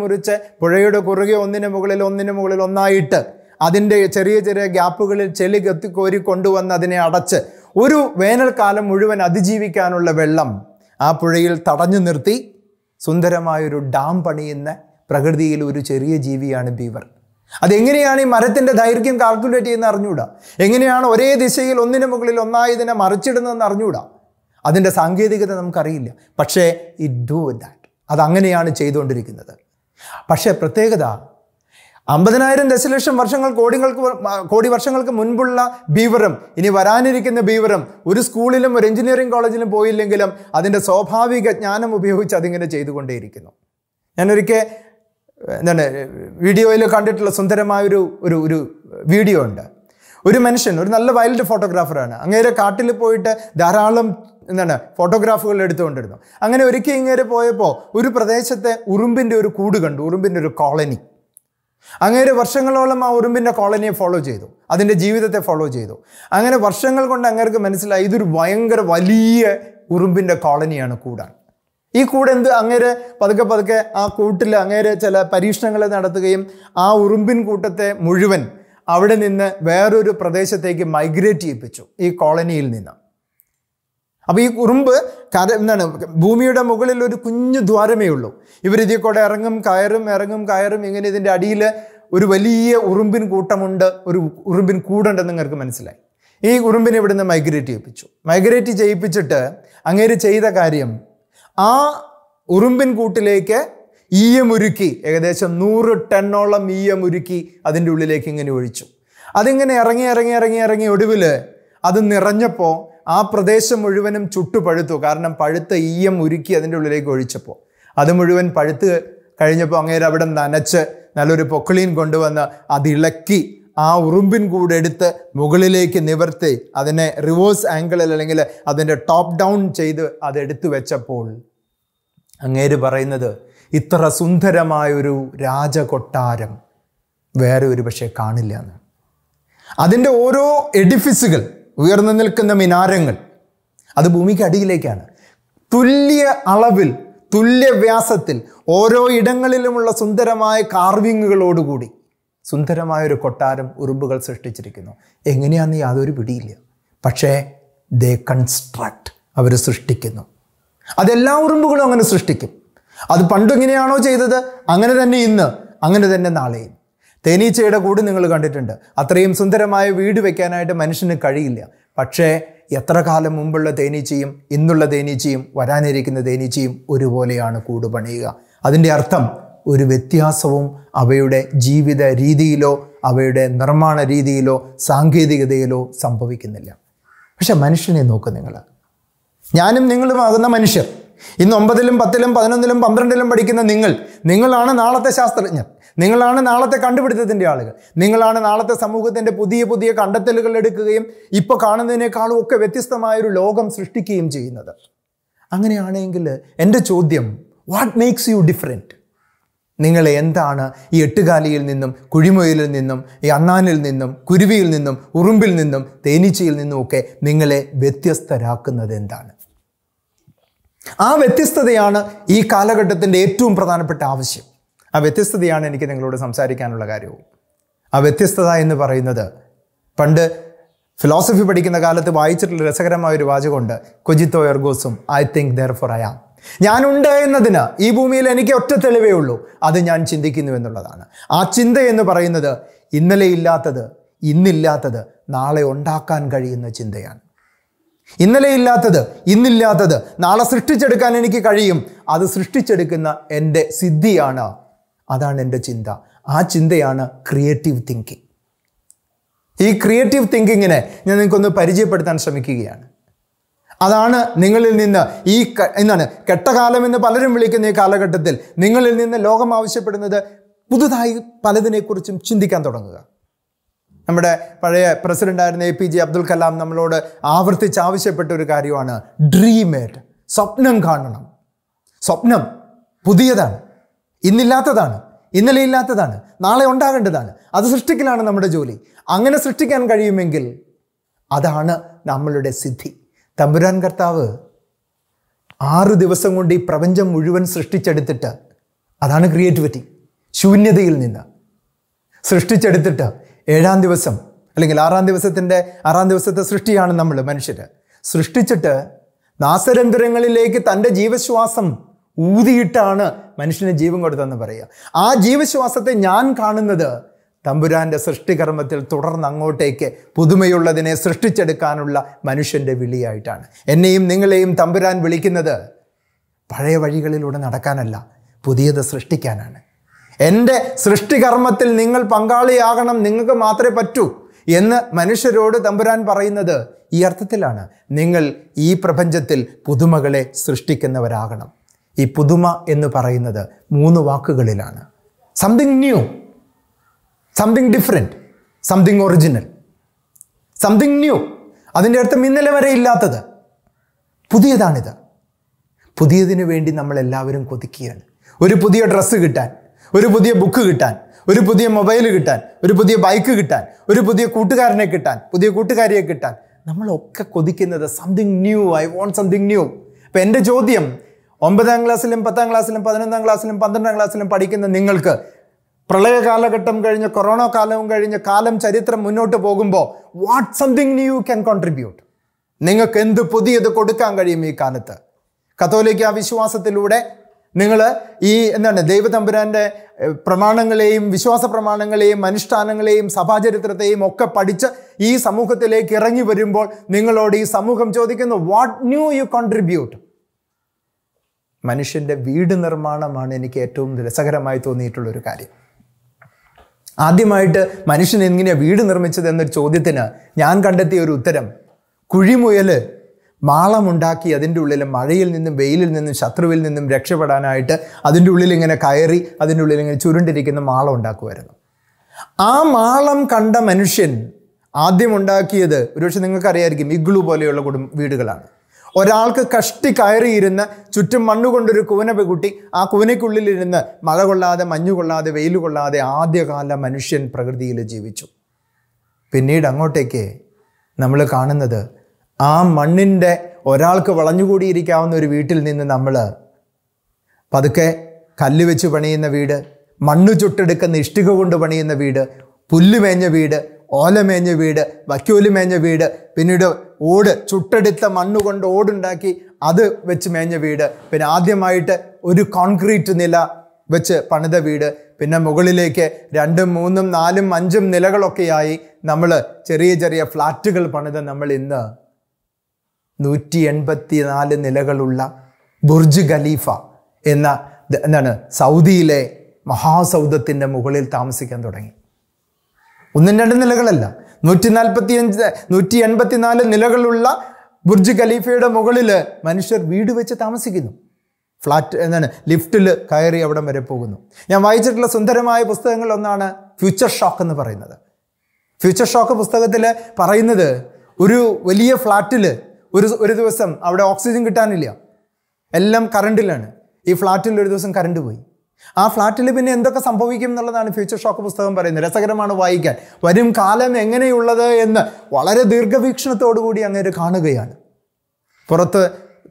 മുറിച്ച് പുഴയുടെ കുറുകെ ഒന്നിന് മുകളിൽ ഒന്നിന് മുകളിൽ ഒന്നായിട്ട് അതിൻ്റെ ചെറിയ ചെറിയ ഗ്യാപ്പുകളിൽ ചെളി കത്തിക്കോരി കൊണ്ടുവന്ന് അതിനെ അടച്ച് ഒരു വേനൽക്കാലം മുഴുവൻ അതിജീവിക്കാനുള്ള വെള്ളം ആ പുഴയിൽ തടഞ്ഞു നിർത്തി സുന്ദരമായൊരു ഡാം പണിയുന്ന പ്രകൃതിയിൽ ഒരു ചെറിയ ജീവിയാണ് ബീവർ അതെങ്ങനെയാണ് ഈ മരത്തിൻ്റെ ദൈർഘ്യം കാൽക്കുലേറ്റ് ചെയ്യുന്ന അറിഞ്ഞുകൂടാ എങ്ങനെയാണ് ഒരേ ദിശയിൽ ഒന്നിന് മുകളിൽ ഒന്നായി ഇതിനെ മറിച്ചിടുന്നതെന്ന് അറിഞ്ഞുകൂടാ അതിൻ്റെ സാങ്കേതികത നമുക്കറിയില്ല പക്ഷേ ഇറ്റ് ഡൂ ദാറ്റ് അതങ്ങനെയാണ് ചെയ്തുകൊണ്ടിരിക്കുന്നത് പക്ഷേ പ്രത്യേകത അമ്പതിനായിരം ദശലക്ഷം വർഷങ്ങൾ കോടികൾക്ക് കോടി വർഷങ്ങൾക്ക് മുൻപുള്ള ബീവറും ഇനി വരാനിരിക്കുന്ന ബീവറും ഒരു സ്കൂളിലും ഒരു എഞ്ചിനീയറിംഗ് കോളേജിലും പോയില്ലെങ്കിലും അതിൻ്റെ സ്വാഭാവിക ജ്ഞാനം ഉപയോഗിച്ച് അതിങ്ങനെ ചെയ്തുകൊണ്ടേയിരിക്കുന്നു ഞാനൊരിക്കൽ എന്താണ് വീഡിയോയിൽ കണ്ടിട്ടുള്ള സുന്ദരമായ ഒരു ഒരു ഒരു വീഡിയോ ഉണ്ട് ഒരു മനുഷ്യൻ ഒരു നല്ല വൈൽഡ് ഫോട്ടോഗ്രാഫറാണ് അങ്ങേരെ കാട്ടിൽ പോയിട്ട് ധാരാളം എന്താണ് ഫോട്ടോഗ്രാഫുകൾ എടുത്തുകൊണ്ടിരുന്നു അങ്ങനെ ഒരിക്കൽ ഇങ്ങേരെ പോയപ്പോൾ ഒരു പ്രദേശത്തെ ഉറുമ്പിൻ്റെ ഒരു കൂട് കണ്ടു ഉറുമ്പിൻ്റെ ഒരു കോളനി അങ്ങേര് വർഷങ്ങളോളം ആ ഉറുമ്പിൻ്റെ കോളനിയെ ഫോളോ ചെയ്തു അതിൻ്റെ ജീവിതത്തെ ഫോളോ ചെയ്തു അങ്ങനെ വർഷങ്ങൾ കൊണ്ട് അങ്ങേർക്ക് മനസ്സിലായി ഇതൊരു ഭയങ്കര വലിയ ഉറുമ്പിൻ്റെ കോളനിയാണ് കൂടാൻ ഈ കൂടെ എന്ത് അങ്ങേര് പതുക്കെ പതുക്കെ ആ കൂട്ടിൽ അങ്ങേര് ചില പരീക്ഷണങ്ങൾ നടത്തുകയും ആ ഉറുമ്പിൻ കൂട്ടത്തെ മുഴുവൻ അവിടെ നിന്ന് വേറൊരു പ്രദേശത്തേക്ക് മൈഗ്രേറ്റ് ചെയ്യിപ്പിച്ചു ഈ കോളനിയിൽ നിന്ന് അപ്പോൾ ഈ ഉറുമ്പ് കര എന്താണ് ഭൂമിയുടെ മുകളിൽ ഒരു കുഞ്ഞു ദ്വാരമേ ഉള്ളൂ ഇവർ കൂടെ ഇറങ്ങും കയറും ഇറങ്ങും കയറും ഇങ്ങനെ ഇതിൻ്റെ അടിയിൽ ഒരു വലിയ ഉറുമ്പിൻ കൂട്ടമുണ്ട് ഒരു ഉറുമ്പിൻ കൂടുണ്ടെന്ന് നിങ്ങൾക്ക് മനസ്സിലായി ഈ ഉറുമ്പിനെ ഇവിടുന്ന് മൈഗ്രേറ്റ് ചെയ്യിപ്പിച്ചു മൈഗ്രേറ്റ് ചെയ്യിപ്പിച്ചിട്ട് അങ്ങേര് ചെയ്ത കാര്യം ആ ഉറുമ്പിൻ കൂട്ടിലേക്ക് ഈയമുരുക്കി ഏകദേശം നൂറ് ടണ്ണോളം ഈയമുരുക്കി അതിൻ്റെ ഉള്ളിലേക്ക് ഇങ്ങനെ ഒഴിച്ചു അതിങ്ങനെ ഇറങ്ങി ഇറങ്ങി ഇറങ്ങി ഇറങ്ങി ഒടുവിൽ അത് നിറഞ്ഞപ്പോൾ ആ പ്രദേശം മുഴുവനും ചുട്ടുപഴുത്തു കാരണം പഴുത്ത ഈയം ഉരുക്കി അതിൻ്റെ ഉള്ളിലേക്ക് ഒഴിച്ചപ്പോൾ അത് മുഴുവൻ പഴുത്ത് കഴിഞ്ഞപ്പോൾ അങ്ങേരവിടെ അവിടെ നനച്ച് നല്ലൊരു പൊക്കിളീൻ കൊണ്ടുവന്ന് അതിളക്കി ആ ഉറുമ്പിൻ കൂടെ എടുത്ത് മുകളിലേക്ക് നിവർത്തി അതിനെ റിവേഴ്സ് ആംഗിളിൽ അല്ലെങ്കിൽ അതിൻ്റെ ടോപ്പ് ഡൗൺ ചെയ്ത് അതെടുത്തു വെച്ചപ്പോൾ അങ്ങേര് പറയുന്നത് ഇത്ര സുന്ദരമായൊരു രാജകൊട്ടാരം വേറെ ഒരു പക്ഷേ കാണില്ല എന്ന് അതിൻ്റെ ഓരോ എഡിഫിസുകൾ ഉയർന്നു നിൽക്കുന്ന മിനാരങ്ങൾ അത് ഭൂമിക്ക് അടിയിലേക്കാണ് തുല്യ അളവിൽ തുല്യ വ്യാസത്തിൽ ഓരോ ഇടങ്ങളിലുമുള്ള സുന്ദരമായ കാർവിങ്ങുകളോടുകൂടി സുന്ദരമായൊരു കൊട്ടാരം ഉറുമ്പുകൾ സൃഷ്ടിച്ചിരിക്കുന്നു എങ്ങനെയാന്ന് യാതൊരു പിടിയില്ല പക്ഷേ ദേ കൺസ്ട്രക്ട് അവർ സൃഷ്ടിക്കുന്നു അതെല്ലാ ഉറുമ്പുകളും അങ്ങനെ സൃഷ്ടിക്കും അത് പണ്ട് എങ്ങനെയാണോ ചെയ്തത് അങ്ങനെ തന്നെ ഇന്ന് അങ്ങനെ തന്നെ നാളെയും തേനീച്ചയുടെ കൂട് നിങ്ങൾ കണ്ടിട്ടുണ്ട് അത്രയും സുന്ദരമായ വീട് വെക്കാനായിട്ട് മനുഷ്യന് കഴിയില്ല പക്ഷേ എത്ര കാലം മുമ്പുള്ള തേനീച്ചയും ഇന്നുള്ള തേനീച്ചയും വരാനിരിക്കുന്ന തേനീച്ചയും ഒരുപോലെയാണ് കൂട് പണിയുക അതിൻ്റെ അർത്ഥം ഒരു വ്യത്യാസവും അവയുടെ ജീവിത രീതിയിലോ അവയുടെ നിർമ്മാണ രീതിയിലോ സാങ്കേതികതയിലോ സംഭവിക്കുന്നില്ല പക്ഷെ മനുഷ്യനെ നോക്ക് നിങ്ങൾ ഞാനും നിങ്ങളുമാകുന്ന മനുഷ്യർ ഇന്ന് ഒമ്പതിലും പത്തിലും പതിനൊന്നിലും പന്ത്രണ്ടിലും പഠിക്കുന്ന നിങ്ങൾ നിങ്ങളാണ് നാളത്തെ ശാസ്ത്രജ്ഞർ നിങ്ങളാണ് നാളത്തെ കണ്ടുപിടുത്തത്തിൻ്റെ ആളുകൾ നിങ്ങളാണ് നാളത്തെ സമൂഹത്തിൻ്റെ പുതിയ പുതിയ കണ്ടെത്തലുകൾ എടുക്കുകയും ഇപ്പോൾ കാണുന്നതിനേക്കാളും ഒക്കെ വ്യത്യസ്തമായൊരു ലോകം സൃഷ്ടിക്കുകയും ചെയ്യുന്നത് അങ്ങനെയാണെങ്കിൽ എൻ്റെ ചോദ്യം വാട്ട് മേക്സ് യു ഡിഫറെൻറ്റ് നിങ്ങളെ എന്താണ് ഈ എട്ടുകാലിയിൽ നിന്നും കുഴിമുയലിൽ നിന്നും ഈ അണ്ണാനിൽ നിന്നും കുരുവിയിൽ നിന്നും ഉറുമ്പിൽ നിന്നും തേനീച്ചയിൽ നിന്നും ഒക്കെ നിങ്ങളെ വ്യത്യസ്തരാക്കുന്നത് എന്താണ് ആ വ്യത്യസ്തതയാണ് ഈ കാലഘട്ടത്തിൻ്റെ ഏറ്റവും പ്രധാനപ്പെട്ട ആവശ്യം ആ വ്യത്യസ്തതയാണ് എനിക്ക് നിങ്ങളോട് സംസാരിക്കാനുള്ള കാര്യവും ആ വ്യത്യസ്തത എന്ന് പറയുന്നത് പണ്ട് ഫിലോസഫി പഠിക്കുന്ന കാലത്ത് വായിച്ചിട്ടുള്ള രസകരമായ ഒരു വാചകമുണ്ട് കൊജിത്തോ എർഗോസും I think therefore I am ഞാനുണ്ട് എന്നതിന് ഈ ഭൂമിയിൽ എനിക്ക് ഒറ്റ തെളിവേ ഉള്ളൂ അത് ഞാൻ ചിന്തിക്കുന്നു എന്നുള്ളതാണ് ആ ചിന്ത എന്ന് പറയുന്നത് ഇന്നലെ ഇല്ലാത്തത് ഇന്നില്ലാത്തത് നാളെ ഉണ്ടാക്കാൻ കഴിയുന്ന ചിന്തയാണ് ഇന്നലെ ഇല്ലാത്തത് ഇന്നില്ലാത്തത് നാളെ സൃഷ്ടിച്ചെടുക്കാൻ എനിക്ക് കഴിയും അത് സൃഷ്ടിച്ചെടുക്കുന്ന എൻ്റെ സിദ്ധിയാണ് അതാണ് എൻ്റെ ചിന്ത ആ ചിന്തയാണ് ക്രിയേറ്റീവ് തിങ്കിങ് ഈ ക്രിയേറ്റീവ് തിങ്കിങ്ങിനെ ഞാൻ നിങ്ങൾക്കൊന്ന് പരിചയപ്പെടുത്താൻ ശ്രമിക്കുകയാണ് അതാണ് നിങ്ങളിൽ നിന്ന് ഈ എന്താണ് കെട്ടകാലം എന്ന് പലരും വിളിക്കുന്ന ഈ കാലഘട്ടത്തിൽ നിങ്ങളിൽ നിന്ന് ലോകം ആവശ്യപ്പെടുന്നത് പുതുതായി പലതിനെക്കുറിച്ചും ചിന്തിക്കാൻ തുടങ്ങുക നമ്മുടെ പഴയ പ്രസിഡൻ്റായിരുന്ന A P J Abdul Kalam നമ്മളോട് ആവർത്തിച്ച് ആവശ്യപ്പെട്ട ഒരു കാര്യമാണ് ഡ്രീം ഏറ്റ് സ്വപ്നം കാണണം സ്വപ്നം പുതിയതാണ് ഇന്നില്ലാത്തതാണ് ഇന്നലെ ഇല്ലാത്തതാണ് നാളെ ഉണ്ടാകേണ്ടതാണ് അത് സൃഷ്ടിക്കലാണ് നമ്മുടെ ജോലി അങ്ങനെ സൃഷ്ടിക്കാൻ കഴിയുമെങ്കിൽ അതാണ് നമ്മളുടെ സിദ്ധി തമ്പുരാൻ കർത്താവ് ആറ് ദിവസം കൊണ്ട് ഈ പ്രപഞ്ചം മുഴുവൻ സൃഷ്ടിച്ചെടുത്തിട്ട് അതാണ് ക്രിയേറ്റിവിറ്റി ശൂന്യതയിൽ നിന്ന് സൃഷ്ടിച്ചെടുത്തിട്ട് ഏഴാം ദിവസം അല്ലെങ്കിൽ ആറാം ദിവസത്തിൻ്റെ ആറാം ദിവസത്തെ സൃഷ്ടിയാണ് നമ്മൾ മനുഷ്യർ സൃഷ്ടിച്ചിട്ട് നാസരന്തരങ്ങളിലേക്ക് തൻ്റെ ജീവശ്വാസം ഊതിയിട്ടാണ് മനുഷ്യന് ജീവൻ കൊടുത്തതെന്ന് പറയുക ആ ജീവശ്വാസത്തെ ഞാൻ കാണുന്നത് തമ്പുരാൻ്റെ സൃഷ്ടികർമ്മത്തിൽ തുടർന്ന് അങ്ങോട്ടേക്ക് പുതുമയുള്ളതിനെ സൃഷ്ടിച്ചെടുക്കാനുള്ള മനുഷ്യൻ്റെ വിളിയായിട്ടാണ് എന്നെയും നിങ്ങളെയും തമ്പുരാൻ വിളിക്കുന്നത് പഴയ വഴികളിലൂടെ നടക്കാനല്ല പുതിയത് സൃഷ്ടിക്കാനാണ് എൻ്റെ സൃഷ്ടികർമ്മത്തിൽ നിങ്ങൾ പങ്കാളിയാകണം നിങ്ങൾക്ക് മാത്രമേ പറ്റൂ എന്ന് മനുഷ്യരോട് തമ്പുരാൻ പറയുന്നത് ഈ അർത്ഥത്തിലാണ് നിങ്ങൾ ഈ പ്രപഞ്ചത്തിൽ പുതുമകളെ സൃഷ്ടിക്കുന്നവരാകണം ഈ പുതുമ എന്ന് പറയുന്നത് മൂന്ന് വാക്കുകളിലാണ് something new something different something original something new അതിൻ്റെ അർത്ഥം ഇന്നലെ വരെ ഇല്ലാത്തത് പുതിയതാണിത് പുതിയതിനു വേണ്ടി നമ്മൾ എല്ലാവരും കൊതിക്കുകയാണ് ഒരു പുതിയ ഡ്രസ്സ് കിട്ടാൻ ഒരു പുതിയ ബുക്ക് കിട്ടാൻ ഒരു പുതിയ മൊബൈൽ കിട്ടാൻ ഒരു പുതിയ ബൈക്ക് കിട്ടാൻ ഒരു പുതിയ കൂട്ടുകാരനെ കിട്ടാൻ പുതിയ കൂട്ടുകാരിയെ കിട്ടാൻ നമ്മളൊക്കെ കൊതിക്കുന്നത് something new I want something new അപ്പം എൻ്റെ ചോദ്യം ഒമ്പതാം ക്ലാസ്സിലും പത്താം ക്ലാസ്സിലും പതിനൊന്നാം ക്ലാസ്സിലും പന്ത്രണ്ടാം ക്ലാസ്സിലും പഠിക്കുന്ന നിങ്ങൾക്ക് പ്രളയ കാലഘട്ടം കഴിഞ്ഞ് കൊറോണ കാലവും കഴിഞ്ഞ് കാലം ചരിത്രം മുന്നോട്ട് പോകുമ്പോൾ what something you can contribute നിങ്ങൾക്ക് എന്ത് പുതിയത് കൊടുക്കാൻ കഴിയും ഈ കാലത്ത് കത്തോലിക്ക വിശ്വാസത്തിലൂടെ നിങ്ങൾ ഈ എന്താണ് ദൈവതമ്പുരാൻ്റെ പ്രമാണങ്ങളെയും വിശ്വാസ പ്രമാണങ്ങളെയും അനുഷ്ഠാനങ്ങളെയും സഭാചരിത്രത്തെയും ഒക്കെ പഠിച്ച് ഈ സമൂഹത്തിലേക്ക് ഇറങ്ങി വരുമ്പോൾ നിങ്ങളോട് ഈ സമൂഹം ചോദിക്കുന്നു വാട്ട് ന്യൂ യു കോൺട്രിബ്യൂട്ട് മനുഷ്യൻ്റെ വീട് നിർമ്മാണമാണ് എനിക്ക് ഏറ്റവും രസകരമായി തോന്നിയിട്ടുള്ളൊരു കാര്യം ആദ്യമായിട്ട് മനുഷ്യൻ എങ്ങനെയാണ് വീട് നിർമ്മിച്ചത് എന്നൊരു ചോദ്യത്തിന് ഞാൻ കണ്ടെത്തിയ ഒരു ഉത്തരം കുഴിമുയൽ മാളമുണ്ടാക്കി അതിൻ്റെ ഉള്ളിൽ മഴയിൽ നിന്നും വെയിലിൽ നിന്നും ശത്രുവിൽ നിന്നും രക്ഷപ്പെടാനായിട്ട് അതിൻ്റെ ഉള്ളിൽ ഇങ്ങനെ കയറി അതിൻ്റെ ഉള്ളിൽ ഇങ്ങനെ ചുരുണ്ടിരിക്കുന്ന മാളം ഉണ്ടാക്കുമായിരുന്നു ആ മാളം കണ്ട മനുഷ്യൻ ആദ്യം ഉണ്ടാക്കിയത് ഒരുപക്ഷെ നിങ്ങൾക്കറിയായിരിക്കും ഇഗ്ലു പോലെയുള്ള കുടും വീടുകളാണ് ഒരാൾക്ക് കഷ്ടി കയറിയിരുന്ന് ചുറ്റും മണ്ണുകൊണ്ടൊരു കൂന പെകുട്ടി ആ കൂനയ്ക്കുള്ളിലിരുന്ന് മഴ കൊള്ളാതെ മഞ്ഞു കൊള്ളാതെ വെയിൽ കൊള്ളാതെ ആദ്യകാല മനുഷ്യൻ പ്രകൃതിയിൽ ജീവിച്ചു പിന്നീട് അങ്ങോട്ടേക്ക് നമ്മൾ കാണുന്നത് ആ മണ്ണിൻ്റെ ഒരാൾക്ക് വളഞ്ഞുകൂടിയിരിക്കാവുന്ന ഒരു വീട്ടിൽ നിന്ന് നമ്മൾ പതുക്കെ കല്ല് വെച്ച് പണിയുന്ന വീട് മണ്ണ് ചുട്ടെടുക്കുന്ന ഇഷ്ടിക കൊണ്ട് പണിയുന്ന വീട് പുല്ലുമേഞ്ഞ വീട് ഓലമേഞ്ഞ വീട് വക്യൂല് മേഞ്ഞ വീട് പിന്നീട് ഓട് ചുട്ടെടുത്ത മണ്ണ് കൊണ്ട് ഓടുണ്ടാക്കി അത് വെച്ച് മേഞ്ഞ വീട് പിന്നെ ആദ്യമായിട്ട് ഒരു കോൺക്രീറ്റ് നില വെച്ച് പണിത വീട് പിന്നെ മുകളിലേക്ക് രണ്ടും മൂന്നും നാലും അഞ്ചും നിലകളൊക്കെയായി നമ്മൾ ചെറിയ ചെറിയ ഫ്ലാറ്റുകൾ പണിത നമ്മൾ ഇന്ന് നൂറ്റി എൺപത്തി നാല് നിലകളുള്ള ബുർജ് ഖലീഫ എന്ന എന്താണ് സൗദിയിലെ മഹാസൗദത്തിൻ്റെ മുകളിൽ താമസിക്കാൻ തുടങ്ങി ഒന്നും രണ്ട് നിലകളല്ല നൂറ്റി നാൽപ്പത്തി അഞ്ച് നൂറ്റി എൺപത്തി നാല് നിലകളുള്ള ബുർജ് ഖലീഫയുടെ മുകളിൽ മനുഷ്യർ വീട് വെച്ച് താമസിക്കുന്നു ഫ്ലാറ്റ് എന്താണ് ലിഫ്റ്റിൽ കയറി അവിടം വരെ പോകുന്നു ഞാൻ വായിച്ചിട്ടുള്ള സുന്ദരമായ ഒന്നാണ് ഫ്യൂച്ചർ ഷോക്ക് എന്ന് പറയുന്നത് ഫ്യൂച്ചർ ഷോക്ക് പുസ്തകത്തിൽ പറയുന്നത് ഒരു വലിയ ഫ്ലാറ്റിൽ ഒരു ഒരു ദിവസം അവിടെ ഓക്സിജൻ കിട്ടാനില്ല എല്ലാം കറണ്ടിലാണ് ഈ ഫ്ലാറ്റിൽ ഒരു ദിവസം കറണ്ട് പോയി ആ ഫ്ലാറ്റിൽ പിന്നെ എന്തൊക്കെ സംഭവിക്കും എന്നുള്ളതാണ് ഫ്യൂച്ചർ ഷോക്ക് പുസ്തകം പറയുന്നത് രസകരമാണ് വായിക്കാൻ വരും കാലം എങ്ങനെയുള്ളത് എന്ന് വളരെ ദീർഘവീക്ഷണത്തോടു കൂടി അങ്ങനെ കാണുകയാണ് പുറത്ത്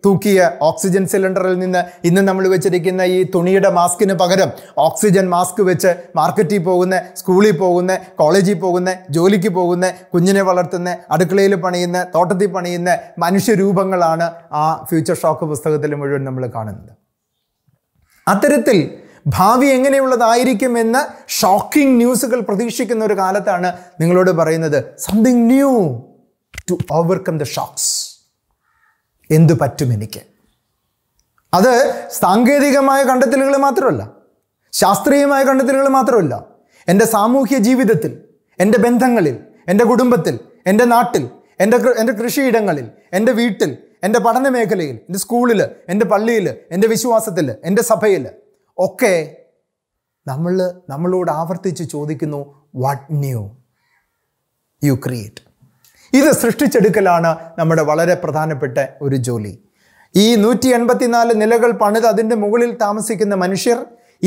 തൂക്കിയ ഓക്സിജൻ സിലിണ്ടറിൽ നിന്ന് ഇന്ന് നമ്മൾ വെച്ചിരിക്കുന്ന ഈ തുണിയുടെ മാസ്കിന് പകരം ഓക്സിജൻ മാസ്ക് വെച്ച് മാർക്കറ്റിൽ പോകുന്ന സ്കൂളിൽ പോകുന്ന കോളേജിൽ പോകുന്ന ജോലിക്ക് പോകുന്ന കുഞ്ഞിനെ വളർത്തുന്ന അടുക്കളയിൽ പണിയുന്ന തോട്ടത്തിൽ പണിയുന്ന മനുഷ്യരൂപങ്ങളാണ് ആ ഫ്യൂച്ചർ ഷോക്ക് പുസ്തകത്തിൽ മുഴുവൻ നമ്മൾ കാണുന്നത് അത്തരത്തിൽ ഭാവി എന്ന് ഷോക്കിംഗ് ന്യൂസുകൾ പ്രതീക്ഷിക്കുന്ന ഒരു കാലത്താണ് നിങ്ങളോട് പറയുന്നത് something new to overcome the shocks എന്തു പറ്റും എനിക്ക് അത് സാങ്കേതികമായ കണ്ടെത്തലുകൾ മാത്രമല്ല ശാസ്ത്രീയമായ കണ്ടെത്തലുകൾ മാത്രമല്ല എൻ്റെ സാമൂഹ്യ ജീവിതത്തിൽ എൻ്റെ ബന്ധങ്ങളിൽ എൻ്റെ കുടുംബത്തിൽ എൻ്റെ നാട്ടിൽ എൻ്റെ എൻ്റെ കൃഷിയിടങ്ങളിൽ എൻ്റെ വീട്ടിൽ എൻ്റെ പഠന മേഖലയിൽ എൻ്റെ സ്കൂളിൽ എൻ്റെ പള്ളിയിൽ എൻ്റെ വിശ്വാസത്തിൽ എൻ്റെ സഭയിൽ ഒക്കെ നമ്മൾ നമ്മളോട് ആവർത്തിച്ച് ചോദിക്കുന്നു വാട്ട് ന്യൂ യു ക്രിയേറ്റ് ഇത് സൃഷ്ടിച്ചെടുക്കലാണ് നമ്മുടെ വളരെ പ്രധാനപ്പെട്ട ഒരു ജോലി ഈ നൂറ്റി എൺപത്തിനാല് നിലകൾ പണിത് അതിൻ്റെ മുകളിൽ താമസിക്കുന്ന മനുഷ്യർ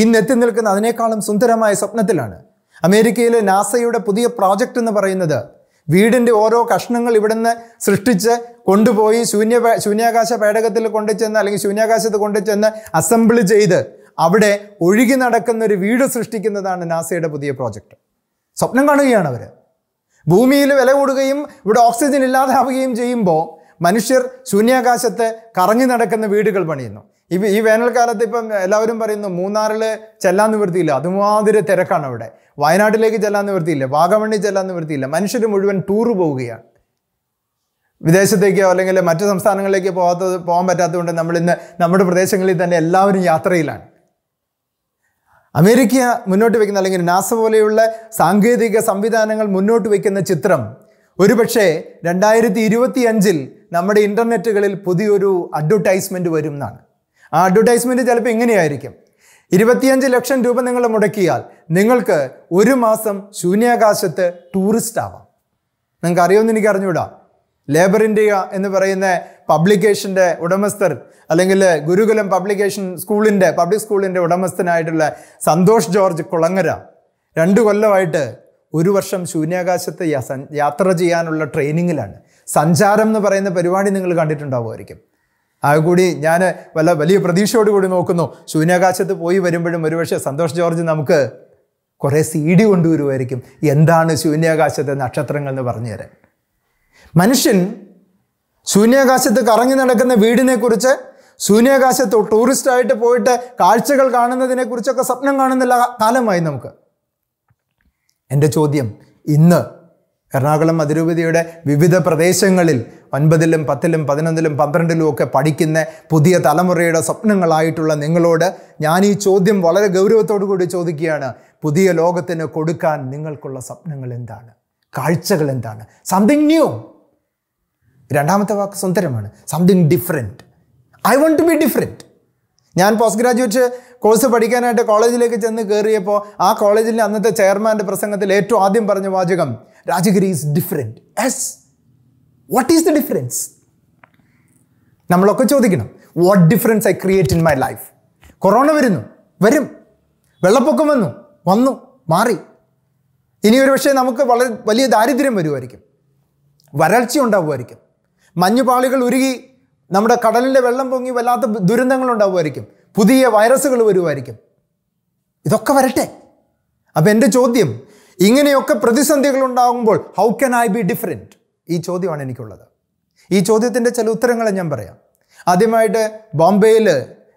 ഇന്ന് എത്തി നിൽക്കുന്ന അതിനേക്കാളും സുന്ദരമായ സ്വപ്നത്തിലാണ് അമേരിക്കയിലെ നാസയുടെ പുതിയ പ്രോജക്റ്റ് എന്ന് പറയുന്നത് വീടിൻ്റെ ഓരോ കഷ്ണങ്ങൾ ഇവിടുന്ന് സൃഷ്ടിച്ച് കൊണ്ടുപോയി ശൂന്യ ശൂന്യാകാശ പേടകത്തിൽ കൊണ്ടുചെന്ന് അല്ലെങ്കിൽ ശൂന്യാകാശത്ത് കൊണ്ടുചെന്ന് അസംബിൾ ചെയ്ത് അവിടെ ഒഴുകി നടക്കുന്ന ഒരു വീട് സൃഷ്ടിക്കുന്നതാണ് നാസയുടെ പുതിയ പ്രോജക്റ്റ് സ്വപ്നം കാണുകയാണ് അവർ ഭൂമിയിൽ വില കൂടുകയും ഇവിടെ ഓക്സിജൻ ഇല്ലാതാവുകയും ചെയ്യുമ്പോൾ മനുഷ്യർ ശൂന്യാകാശത്ത് കറങ്ങി നടക്കുന്ന വീടുകൾ പണിയുന്നു ഇപ്പം ഈ വേനൽക്കാലത്ത് ഇപ്പം എല്ലാവരും പറയുന്നു മൂന്നാറിൽ ചെല്ലാൻ നിവൃത്തിയില്ല അതുമാതിരി തിരക്കാണ് അവിടെ വയനാട്ടിലേക്ക് ചെല്ലാൻ നിവൃത്തിയില്ല വാഗമണ്ണി ചെല്ലാൻ നിവൃത്തിയില്ല മനുഷ്യർ മുഴുവൻ ടൂർ പോവുകയാണ് വിദേശത്തേക്കോ അല്ലെങ്കിൽ മറ്റു സംസ്ഥാനങ്ങളിലേക്ക് പോകാത്തത് പോകാൻ പറ്റാത്തതുകൊണ്ട് നമ്മൾ ഇന്ന് നമ്മുടെ പ്രദേശങ്ങളിൽ തന്നെ എല്ലാവരും യാത്രയിലാണ് അമേരിക്ക മുന്നോട്ട് വയ്ക്കുന്ന അല്ലെങ്കിൽ നാസ പോലെയുള്ള സാങ്കേതിക സംവിധാനങ്ങൾ മുന്നോട്ട് വയ്ക്കുന്ന ചിത്രം ഒരുപക്ഷെ രണ്ടായിരത്തി ഇരുപത്തി അഞ്ചിൽ നമ്മുടെ ഇൻ്റർനെറ്റുകളിൽ പുതിയൊരു അഡ്വർടൈസ്മെൻറ്റ് വരും എന്നാണ് ആ അഡ്വർടൈസ്മെൻറ്റ് ചിലപ്പോൾ ഇങ്ങനെയായിരിക്കും ഇരുപത്തിയഞ്ച് ലക്ഷം രൂപ നിങ്ങൾ മുടക്കിയാൽ നിങ്ങൾക്ക് ഒരു മാസം ശൂന്യാകാശത്ത് ടൂറിസ്റ്റ് ആവാം നിങ്ങൾക്ക് അറിയുമെന്ന് എനിക്ക് അറിഞ്ഞുകൂടാ ലേബർ ഇന്ത്യ എന്ന് പറയുന്ന പബ്ലിക്കേഷൻ്റെ ഉടമസ്ഥർ അല്ലെങ്കിൽ ഗുരുകുലം പബ്ലിക്കേഷൻ സ്കൂളിൻ്റെ പബ്ലിക് സ്കൂളിൻ്റെ ഉടമസ്ഥനായിട്ടുള്ള സന്തോഷ് ജോർജ് കുളങ്ങര രണ്ട് കൊല്ലമായിട്ട് ഒരു വർഷം ശൂന്യാകാശത്ത് യാത്ര ചെയ്യാനുള്ള ട്രെയിനിങ്ങിലാണ് സഞ്ചാരം എന്ന് പറയുന്ന പരിപാടി നിങ്ങൾ കണ്ടിട്ടുണ്ടാവുമായിരിക്കും അതുകൂടി ഞാൻ വല്ല വലിയ പ്രതീക്ഷയോട് കൂടി നോക്കുന്നു ശൂന്യാകാശത്ത് പോയി വരുമ്പോഴും ഒരുപക്ഷെ സന്തോഷ് ജോർജ് നമുക്ക് കുറേ സി ഡി കൊണ്ടുവരുമായിരിക്കും എന്താണ് ശൂന്യാകാശത്തെ നക്ഷത്രങ്ങൾ എന്ന് പറഞ്ഞു തരാൻ മനുഷ്യൻ ശൂന്യാകാശത്ത് കറങ്ങി നടക്കുന്ന വീടിനെക്കുറിച്ച് ശൂന്യാകാശത്ത് ടൂറിസ്റ്റായിട്ട് പോയിട്ട് കാഴ്ചകൾ കാണുന്നതിനെക്കുറിച്ചൊക്കെ സ്വപ്നം കാണുന്നില്ല കാലമായി നമുക്ക് എൻ്റെ ചോദ്യം ഇന്ന് എറണാകുളം അതിരൂപതയുടെ വിവിധ പ്രദേശങ്ങളിൽ ഒൻപതിലും പത്തിലും പതിനൊന്നിലും പന്ത്രണ്ടിലും ഒക്കെ പഠിക്കുന്ന പുതിയ തലമുറയുടെ സ്വപ്നങ്ങളായിട്ടുള്ള നിങ്ങളോട് ഞാൻ ഈ ചോദ്യം വളരെ ഗൗരവത്തോടു കൂടി ചോദിക്കുകയാണ് പുതിയ ലോകത്തിന് കൊടുക്കാൻ നിങ്ങൾക്കുള്ള സ്വപ്നങ്ങൾ എന്താണ് കാഴ്ചകൾ എന്താണ് സംതിങ് ന്യൂ രണ്ടാമത്തെ വാക്ക് സുന്ദരമാണ് something different I want to be different ഞാൻ പോസ്റ്റ് ഗ്രാജുവേറ്റ് കോഴ്സ് പഠിക്കാനായിട്ട് കോളേജിലേക്ക് ചെന്ന് കയറിയപ്പോൾ ആ കോളേജിലെ അന്നത്തെ ചെയർമാൻ്റെ പ്രസംഗത്തിൽ ഏറ്റവും ആദ്യം പറഞ്ഞ വാചകം Rajagiri is different yes what is the difference നമ്മളൊക്കെ ചോദിക്കണം what difference I create in my life corona വരുന്നു വരും വെള്ളപ്പൊക്കം വന്നു വന്നു മാറി ഇനി ഒരു പക്ഷേ നമുക്ക് വളരെ വലിയ ദാരിദ്ര്യം വരുമായിരിക്കും വരൾച്ച ഉണ്ടാവുമായിരിക്കും മഞ്ഞുപാളികൾ ഉരുകി നമ്മുടെ കടലിൻ്റെ വെള്ളം പൊങ്ങി വല്ലാത്ത ദുരന്തങ്ങൾ ഉണ്ടാവുമായിരിക്കും പുതിയ വൈറസുകൾ വരുമായിരിക്കും ഇതൊക്കെ വരട്ടെ അപ്പം എൻ്റെ ചോദ്യം ഇങ്ങനെയൊക്കെ പ്രതിസന്ധികൾ ഉണ്ടാകുമ്പോൾ how can I be different ഈ ചോദ്യമാണ് എനിക്കുള്ളത് ഈ ചോദ്യത്തിൻ്റെ ചില ഉത്തരങ്ങൾ ഞാൻ പറയാം ആദ്യമായിട്ട് ബോംബെയിൽ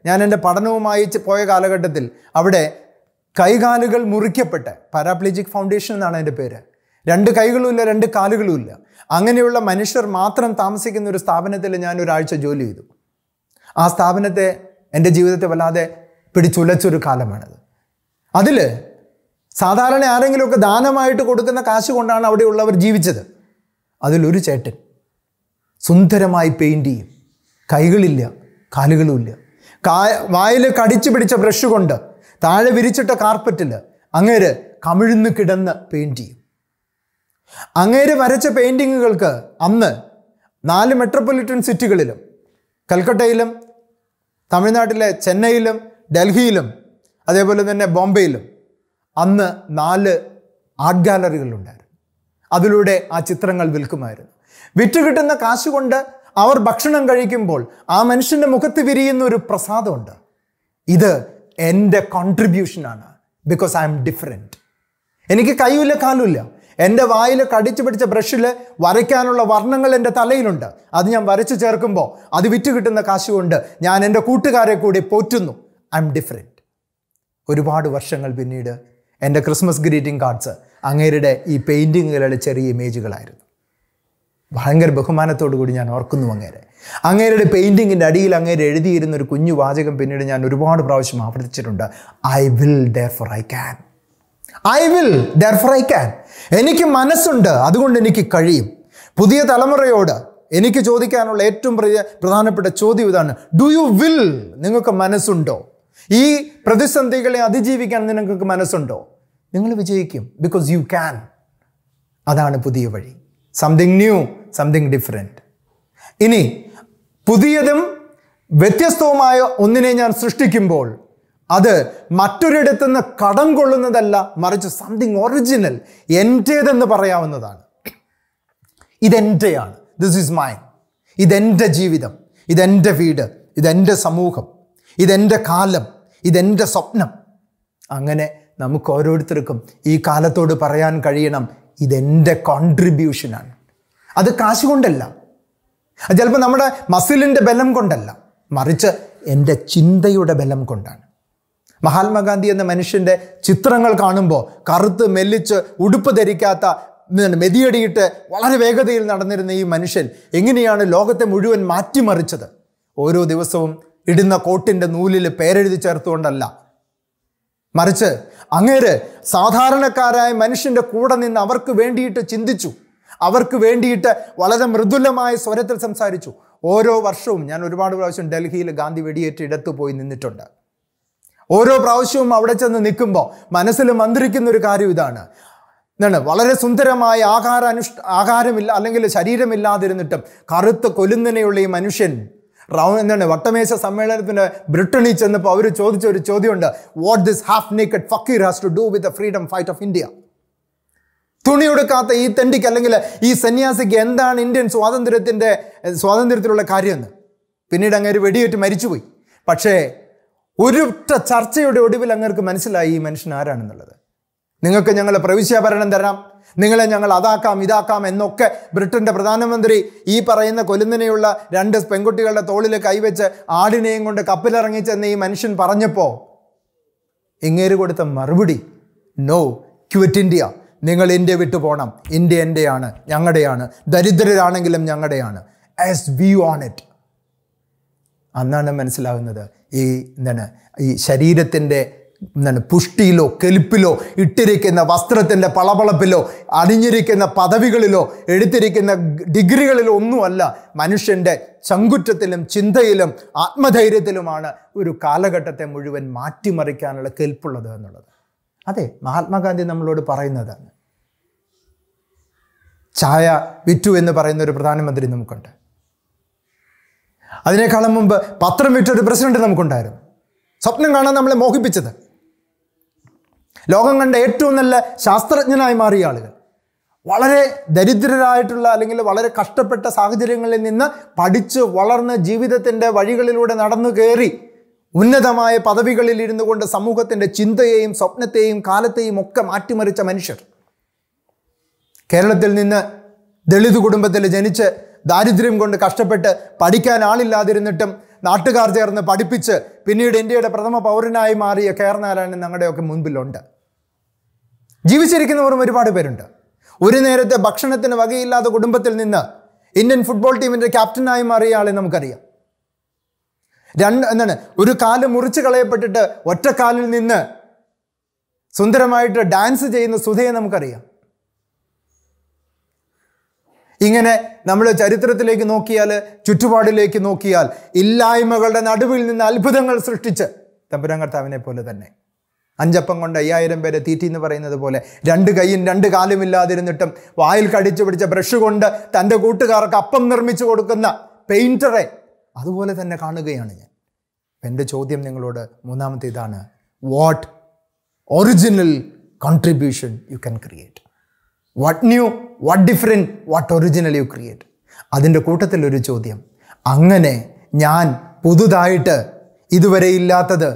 ഞാൻ എൻ്റെ പഠനവുമായി പോയ കാലഘട്ടത്തിൽ അവിടെ കൈകാലുകൾ മുറിക്കപ്പെട്ട് പാരാപ്ലിജിക് ഫൗണ്ടേഷൻ എന്നാണ് എൻ്റെ പേര് രണ്ട് കൈകളുമില്ല രണ്ട് കാലുകളുമില്ല അങ്ങനെയുള്ള മനുഷ്യർ മാത്രം താമസിക്കുന്ന ഒരു സ്ഥാപനത്തിൽ ഞാൻ ഒരാഴ്ച ജോലി ചെയ്തു ആ സ്ഥാപനത്തെ എൻ്റെ ജീവിതത്തെ വല്ലാതെ പിടിച്ചുലച്ചൊരു കാലമാണത് അതിൽ സാധാരണ ആരെങ്കിലുമൊക്കെ ദാനമായിട്ട് കൊടുക്കുന്ന കാശ് കൊണ്ടാണ് അവിടെയുള്ളവർ ജീവിച്ചത് അതിലൊരു ചേട്ടൻ സുന്ദരമായി പെയിൻ്റ് ചെയ്യും കൈകളില്ല കാലുകളുമില്ല കാ വായിൽ കടിച്ചു പിടിച്ച ബ്രഷ് കൊണ്ട് താഴെ വിരിച്ചിട്ട കാർപ്പറ്റിൽ അങ്ങേര് കമിഴ്ന്ന് കിടന്ന് പെയിൻറ്റ് ചെയ്യും അങ്ങേര് വരച്ച പെയിൻറ്റിങ്ങുകൾക്ക് അന്ന് നാല് മെട്രോപൊളിറ്റൻ സിറ്റികളിലും കൽക്കട്ടയിലും തമിഴ്നാട്ടിലെ ചെന്നൈയിലും ഡൽഹിയിലും അതേപോലെ തന്നെ ബോംബെയിലും അന്ന് നാല് ആർട്ട് ഗാലറികളുണ്ടായിരുന്നു അതിലൂടെ ആ ചിത്രങ്ങൾ വിൽക്കുമായിരുന്നു വിറ്റുകിട്ടുന്ന കാശുകൊണ്ട് കാശ് കൊണ്ട് അവർ ഭക്ഷണം കഴിക്കുമ്പോൾ ആ മനുഷ്യൻ്റെ മുഖത്ത് വിരിയുന്ന ഒരു പ്രസാദമുണ്ട് ഇത് എൻ്റെ കോൺട്രിബ്യൂഷനാണ് ബിക്കോസ് ഐ എം ഡിഫറെൻറ്റ് എനിക്ക് കൈയില്ല കാലുമില്ല എൻ്റെ വായിൽ കടിച്ചു പിടിച്ച ബ്രഷിൽ വരയ്ക്കാനുള്ള വർണ്ണങ്ങൾ എൻ്റെ തലയിലുണ്ട് അത് ഞാൻ വരച്ചു ചേർക്കുമ്പോൾ അത് വിറ്റ് കിട്ടുന്ന കാശുകൊണ്ട് ഞാൻ എൻ്റെ കൂട്ടുകാരെ കൂടി പോറ്റുന്നു ഐ എം ഡിഫറെൻറ്റ് ഒരുപാട് വർഷങ്ങൾ പിന്നീട് എൻ്റെ ക്രിസ്മസ് ഗ്രീറ്റിംഗ് കാർഡ്സ് അങ്ങേരുടെ ഈ പെയിൻറ്റിങ്ങുകളുടെ ചെറിയ ഇമേജുകളായിരുന്നു ഭയങ്കര ബഹുമാനത്തോടു കൂടി ഞാൻ ഓർക്കുന്നു അങ്ങേരെ അങ്ങേരുടെ പെയിൻറ്റിങ്ങിൻ്റെ അടിയിൽ അങ്ങേര് എഴുതിയിരുന്ന ഒരു കുഞ്ഞു വാചകം പിന്നീട് ഞാൻ ഒരുപാട് പ്രാവശ്യം ആവർത്തിച്ചിട്ടുണ്ട് I will therefore I can I will therefore I can എനിക്ക് മനസ്സുണ്ട് അതുകൊണ്ട് എനിക്ക് കഴിയും പുതിയ തലമുറയോട് എനിക്ക് ചോദിക്കാനുള്ള ഏറ്റവും പ്രധാനപ്പെട്ട ചോദ്യം ഇതാണ് ഡു യു വിൽ നിങ്ങൾക്ക് മനസ്സുണ്ടോ ഈ പ്രതിസന്ധികളെ അതിജീവിക്കാൻ നിങ്ങൾക്ക് മനസ്സുണ്ടോ നിങ്ങൾ വിജയിക്കും ബിക്കോസ് യു ക്യാൻ അതാണ് പുതിയ വഴി സംതിങ് ന്യൂ സംതിങ് ഡിഫറെൻറ്റ് ഇനി പുതിയതും വ്യത്യസ്തവുമായ ഒന്നിനെ ഞാൻ സൃഷ്ടിക്കുമ്പോൾ അത് മറ്റൊരിടത്തു നിന്ന് കടം കൊള്ളുന്നതല്ല മറിച്ച് സംതിങ് ഒറിജിനൽ എൻ്റേതെന്ന് പറയാവുന്നതാണ് ഇതെൻ്റെയാണ് ദിസ് ഈസ് മൈൻ ഇതെൻ്റെ ജീവിതം ഇതെൻ്റെ വീട് ഇതെൻ്റെ സമൂഹം ഇതെൻ്റെ കാലം ഇതെൻ്റെ സ്വപ്നം അങ്ങനെ നമുക്ക് ഓരോരുത്തർക്കും ഈ കാലത്തോട് പറയാൻ കഴിയണം ഇതെൻ്റെ കോൺട്രിബ്യൂഷനാണ് അത് കാശ് കൊണ്ടല്ല ചിലപ്പോൾ നമ്മുടെ മസിലിൻ്റെ ബലം കൊണ്ടല്ല മറിച്ച് എൻ്റെ ചിന്തയുടെ ബലം കൊണ്ടാണ് മഹാത്മാഗാന്ധി എന്ന മനുഷ്യൻ്റെ ചിത്രങ്ങൾ കാണുമ്പോൾ കറുത്ത് മെല്ലിച്ച് ഉടുപ്പ് ധരിക്കാത്ത മെതിയടിയിട്ട് വളരെ വേഗതയിൽ നടന്നിരുന്ന ഈ മനുഷ്യൻ എങ്ങനെയാണ് ലോകത്തെ മുഴുവൻ മാറ്റിമറിച്ചത് ഓരോ ദിവസവും ഇടുന്ന കോട്ടിൻ്റെ നൂലിൽ പേരെഴുതി ചേർത്തുകൊണ്ടല്ല മറിച്ച് അങ്ങേര് സാധാരണക്കാരായ മനുഷ്യൻ്റെ കൂടെ നിന്ന് അവർക്ക് വേണ്ടിയിട്ട് ചിന്തിച്ചു അവർക്ക് വേണ്ടിയിട്ട് വളരെ മൃദുലമായ സ്വരത്തിൽ സംസാരിച്ചു ഓരോ വർഷവും ഞാൻ ഒരുപാട് പ്രാവശ്യം ഡൽഹിയിൽ ഗാന്ധി വെടിയേറ്റ് ഇടത്ത് പോയി നിന്നിട്ടുണ്ട് ഓരോ പ്രാവശ്യവും അവിടെ ചെന്ന് നിൽക്കുമ്പോൾ മനസ്സിൽ മന്ത്രിക്കുന്ന ഒരു കാര്യം ഇതാണ് എന്താണ് വളരെ സുന്ദരമായ ആഹാര അനുഷ് ആഹാരമില്ല അല്ലെങ്കിൽ ശരീരമില്ലാതിരുന്നിട്ടും കറുത്ത കൊലുന്നനെയുള്ള ഈ മനുഷ്യൻ റൗ എന്താണ് വട്ടമേശ സമ്മേളനത്തിൻ്റെ ബ്രിട്ടണിൽ ചെന്നപ്പോൾ അവർ ചോദിച്ച ഒരു ചോദ്യമുണ്ട് what this half naked fakir has to do with the freedom fight of India തുണിയെടുക്കാത്ത ഈ തെണ്ടിക്ക് അല്ലെങ്കിൽ ഈ സന്യാസിക്ക് എന്താണ് ഇന്ത്യൻ സ്വാതന്ത്ര്യത്തിൻ്റെ സ്വാതന്ത്ര്യത്തിലുള്ള കാര്യമെന്ന് പിന്നീട് അങ്ങനെ വെടിയേറ്റ് മരിച്ചുപോയി പക്ഷേ ഒരുറ്റ ചർച്ചയുടെ ഒടുവിൽ അങ്ങർക്ക് മനസ്സിലായി ഈ മനുഷ്യൻ ആരാണെന്നുള്ളത് നിങ്ങൾക്ക് ഞങ്ങൾ പ്രവിശ്യാഭരണം തരാം നിങ്ങളെ ഞങ്ങൾ അതാക്കാം ഇതാക്കാം എന്നൊക്കെ ബ്രിട്ടൻ്റെ പ്രധാനമന്ത്രി ഈ പറയുന്ന കൊലുന്നനെയുള്ള രണ്ട് പെൺകുട്ടികളുടെ തോളിൽ കൈവച്ച് ആടിനെയും കൊണ്ട് കപ്പിലിറങ്ങിച്ചെന്ന് ഈ മനുഷ്യൻ പറഞ്ഞപ്പോൾ ഇങ്ങേര് കൊടുത്ത മറുപടി നോ ക്വിറ്റ് ഇന്ത്യ നിങ്ങൾ ഇന്ത്യ വിട്ടു പോകണം ഇന്ത്യ എൻ്റെയാണ് ഞങ്ങളുടെയാണ് ദരിദ്രരാണെങ്കിലും ഞങ്ങളുടെയാണ് ആസ് വി ഓൺ ഇറ്റ് അന്നാണ് മനസ്സിലാകുന്നത് ഈ എന്താണ് ഈ ശരീരത്തിൻ്റെ എന്താണ് പുഷ്ടിയിലോ കെലിപ്പിലോ ഇട്ടിരിക്കുന്ന വസ്ത്രത്തിൻ്റെ പളപളപ്പിലോ അണിഞ്ഞിരിക്കുന്ന പദവികളിലോ എടുത്തിരിക്കുന്ന ഡിഗ്രികളിലോ ഒന്നുമല്ല മനുഷ്യൻ്റെ ചങ്കുറ്റത്തിലും ചിന്തയിലും ആത്മധൈര്യത്തിലുമാണ് ഒരു കാലഘട്ടത്തെ മുഴുവൻ മാറ്റിമറിക്കാനുള്ള കെൽപ്പുള്ളത് എന്നുള്ളത് അതെ മഹാത്മാഗാന്ധി നമ്മളോട് പറയുന്നതാണ് ചായ വിറ്റു എന്ന് പറയുന്ന ഒരു പ്രധാനമന്ത്രി നമുക്കുണ്ട് അതിനേക്കാളും മുമ്പ് പത്രം വിറ്റൊരു പ്രസിഡന്റ് നമുക്കുണ്ടായിരുന്നു സ്വപ്നം കാണാൻ നമ്മളെ മോഹിപ്പിച്ചത് ലോകം കണ്ട ഏറ്റവും നല്ല ശാസ്ത്രജ്ഞനായി മാറിയ ആളുകൾ വളരെ ദരിദ്രരായിട്ടുള്ള അല്ലെങ്കിൽ വളരെ കഷ്ടപ്പെട്ട സാഹചര്യങ്ങളിൽ നിന്ന് പഠിച്ച് വളർന്ന് ജീവിതത്തിൻ്റെ വഴികളിലൂടെ നടന്നു കയറി ഉന്നതമായ പദവികളിൽ ഇരുന്നു കൊണ്ട് സമൂഹത്തിൻ്റെ ചിന്തയെയും സ്വപ്നത്തെയും കാലത്തെയും ഒക്കെ മാറ്റിമറിച്ച മനുഷ്യർ കേരളത്തിൽ നിന്ന് ദളിത് കുടുംബത്തിൽ ജനിച്ച് ദാരിദ്ര്യം കൊണ്ട് കഷ്ടപ്പെട്ട് പഠിക്കാൻ ആളില്ലാതിരുന്നിട്ടും നാട്ടുകാർ ചേർന്ന് പഠിപ്പിച്ച് പിന്നീട് ഇന്ത്യയുടെ പ്രഥമ പൗരനായി മാറിയ കെയർ ഞങ്ങളുടെയൊക്കെ മുൻപിലുണ്ട് ജീവിച്ചിരിക്കുന്നവരും ഒരുപാട് പേരുണ്ട് ഒരു നേരത്തെ ഭക്ഷണത്തിന് വകയില്ലാത്ത കുടുംബത്തിൽ നിന്ന് ഇന്ത്യൻ ഫുട്ബോൾ ടീമിൻ്റെ ക്യാപ്റ്റനായി മാറിയ ആളെ നമുക്കറിയാം രണ്ട് എന്താണ് ഒരു കാല് മുറിച്ച് കളയപ്പെട്ടിട്ട് ഒറ്റക്കാലിൽ നിന്ന് സുന്ദരമായിട്ട് ഡാൻസ് ചെയ്യുന്ന സുധയെ നമുക്കറിയാം ഇങ്ങനെ നമ്മൾ ചരിത്രത്തിലേക്ക് നോക്കിയാൽ ചുറ്റുപാടിലേക്ക് നോക്കിയാൽ ഇല്ലായ്മകളുടെ നടുവിൽ നിന്ന് അത്ഭുതങ്ങൾ സൃഷ്ടിച്ച് തമ്പുരാൻ കർത്താവിനെ പോലെ തന്നെ അഞ്ചപ്പം കൊണ്ട് അയ്യായിരം പേരെ തീറ്റി എന്ന് പറയുന്നത് പോലെ രണ്ട് കൈയും രണ്ട് കാലും ഇല്ലാതിരുന്നിട്ടും വായിൽ കടിച്ചു പിടിച്ച ബ്രഷ് കൊണ്ട് തൻ്റെ കൂട്ടുകാർക്ക് അപ്പം നിർമ്മിച്ചു കൊടുക്കുന്ന പെയിൻറ്ററെ അതുപോലെ തന്നെ കാണുകയാണ് ഞാൻ എൻ്റെ ചോദ്യം നിങ്ങളോട് മൂന്നാമത്തെ ഇതാണ് what original contribution you can create what new what different what original you create അതിൻ്റെ കൂട്ടത്തിലൊരു ചോദ്യം അങ്ങനെ ഞാൻ പുതുതായിട്ട് ഇതുവരെ ഇല്ലാത്തത്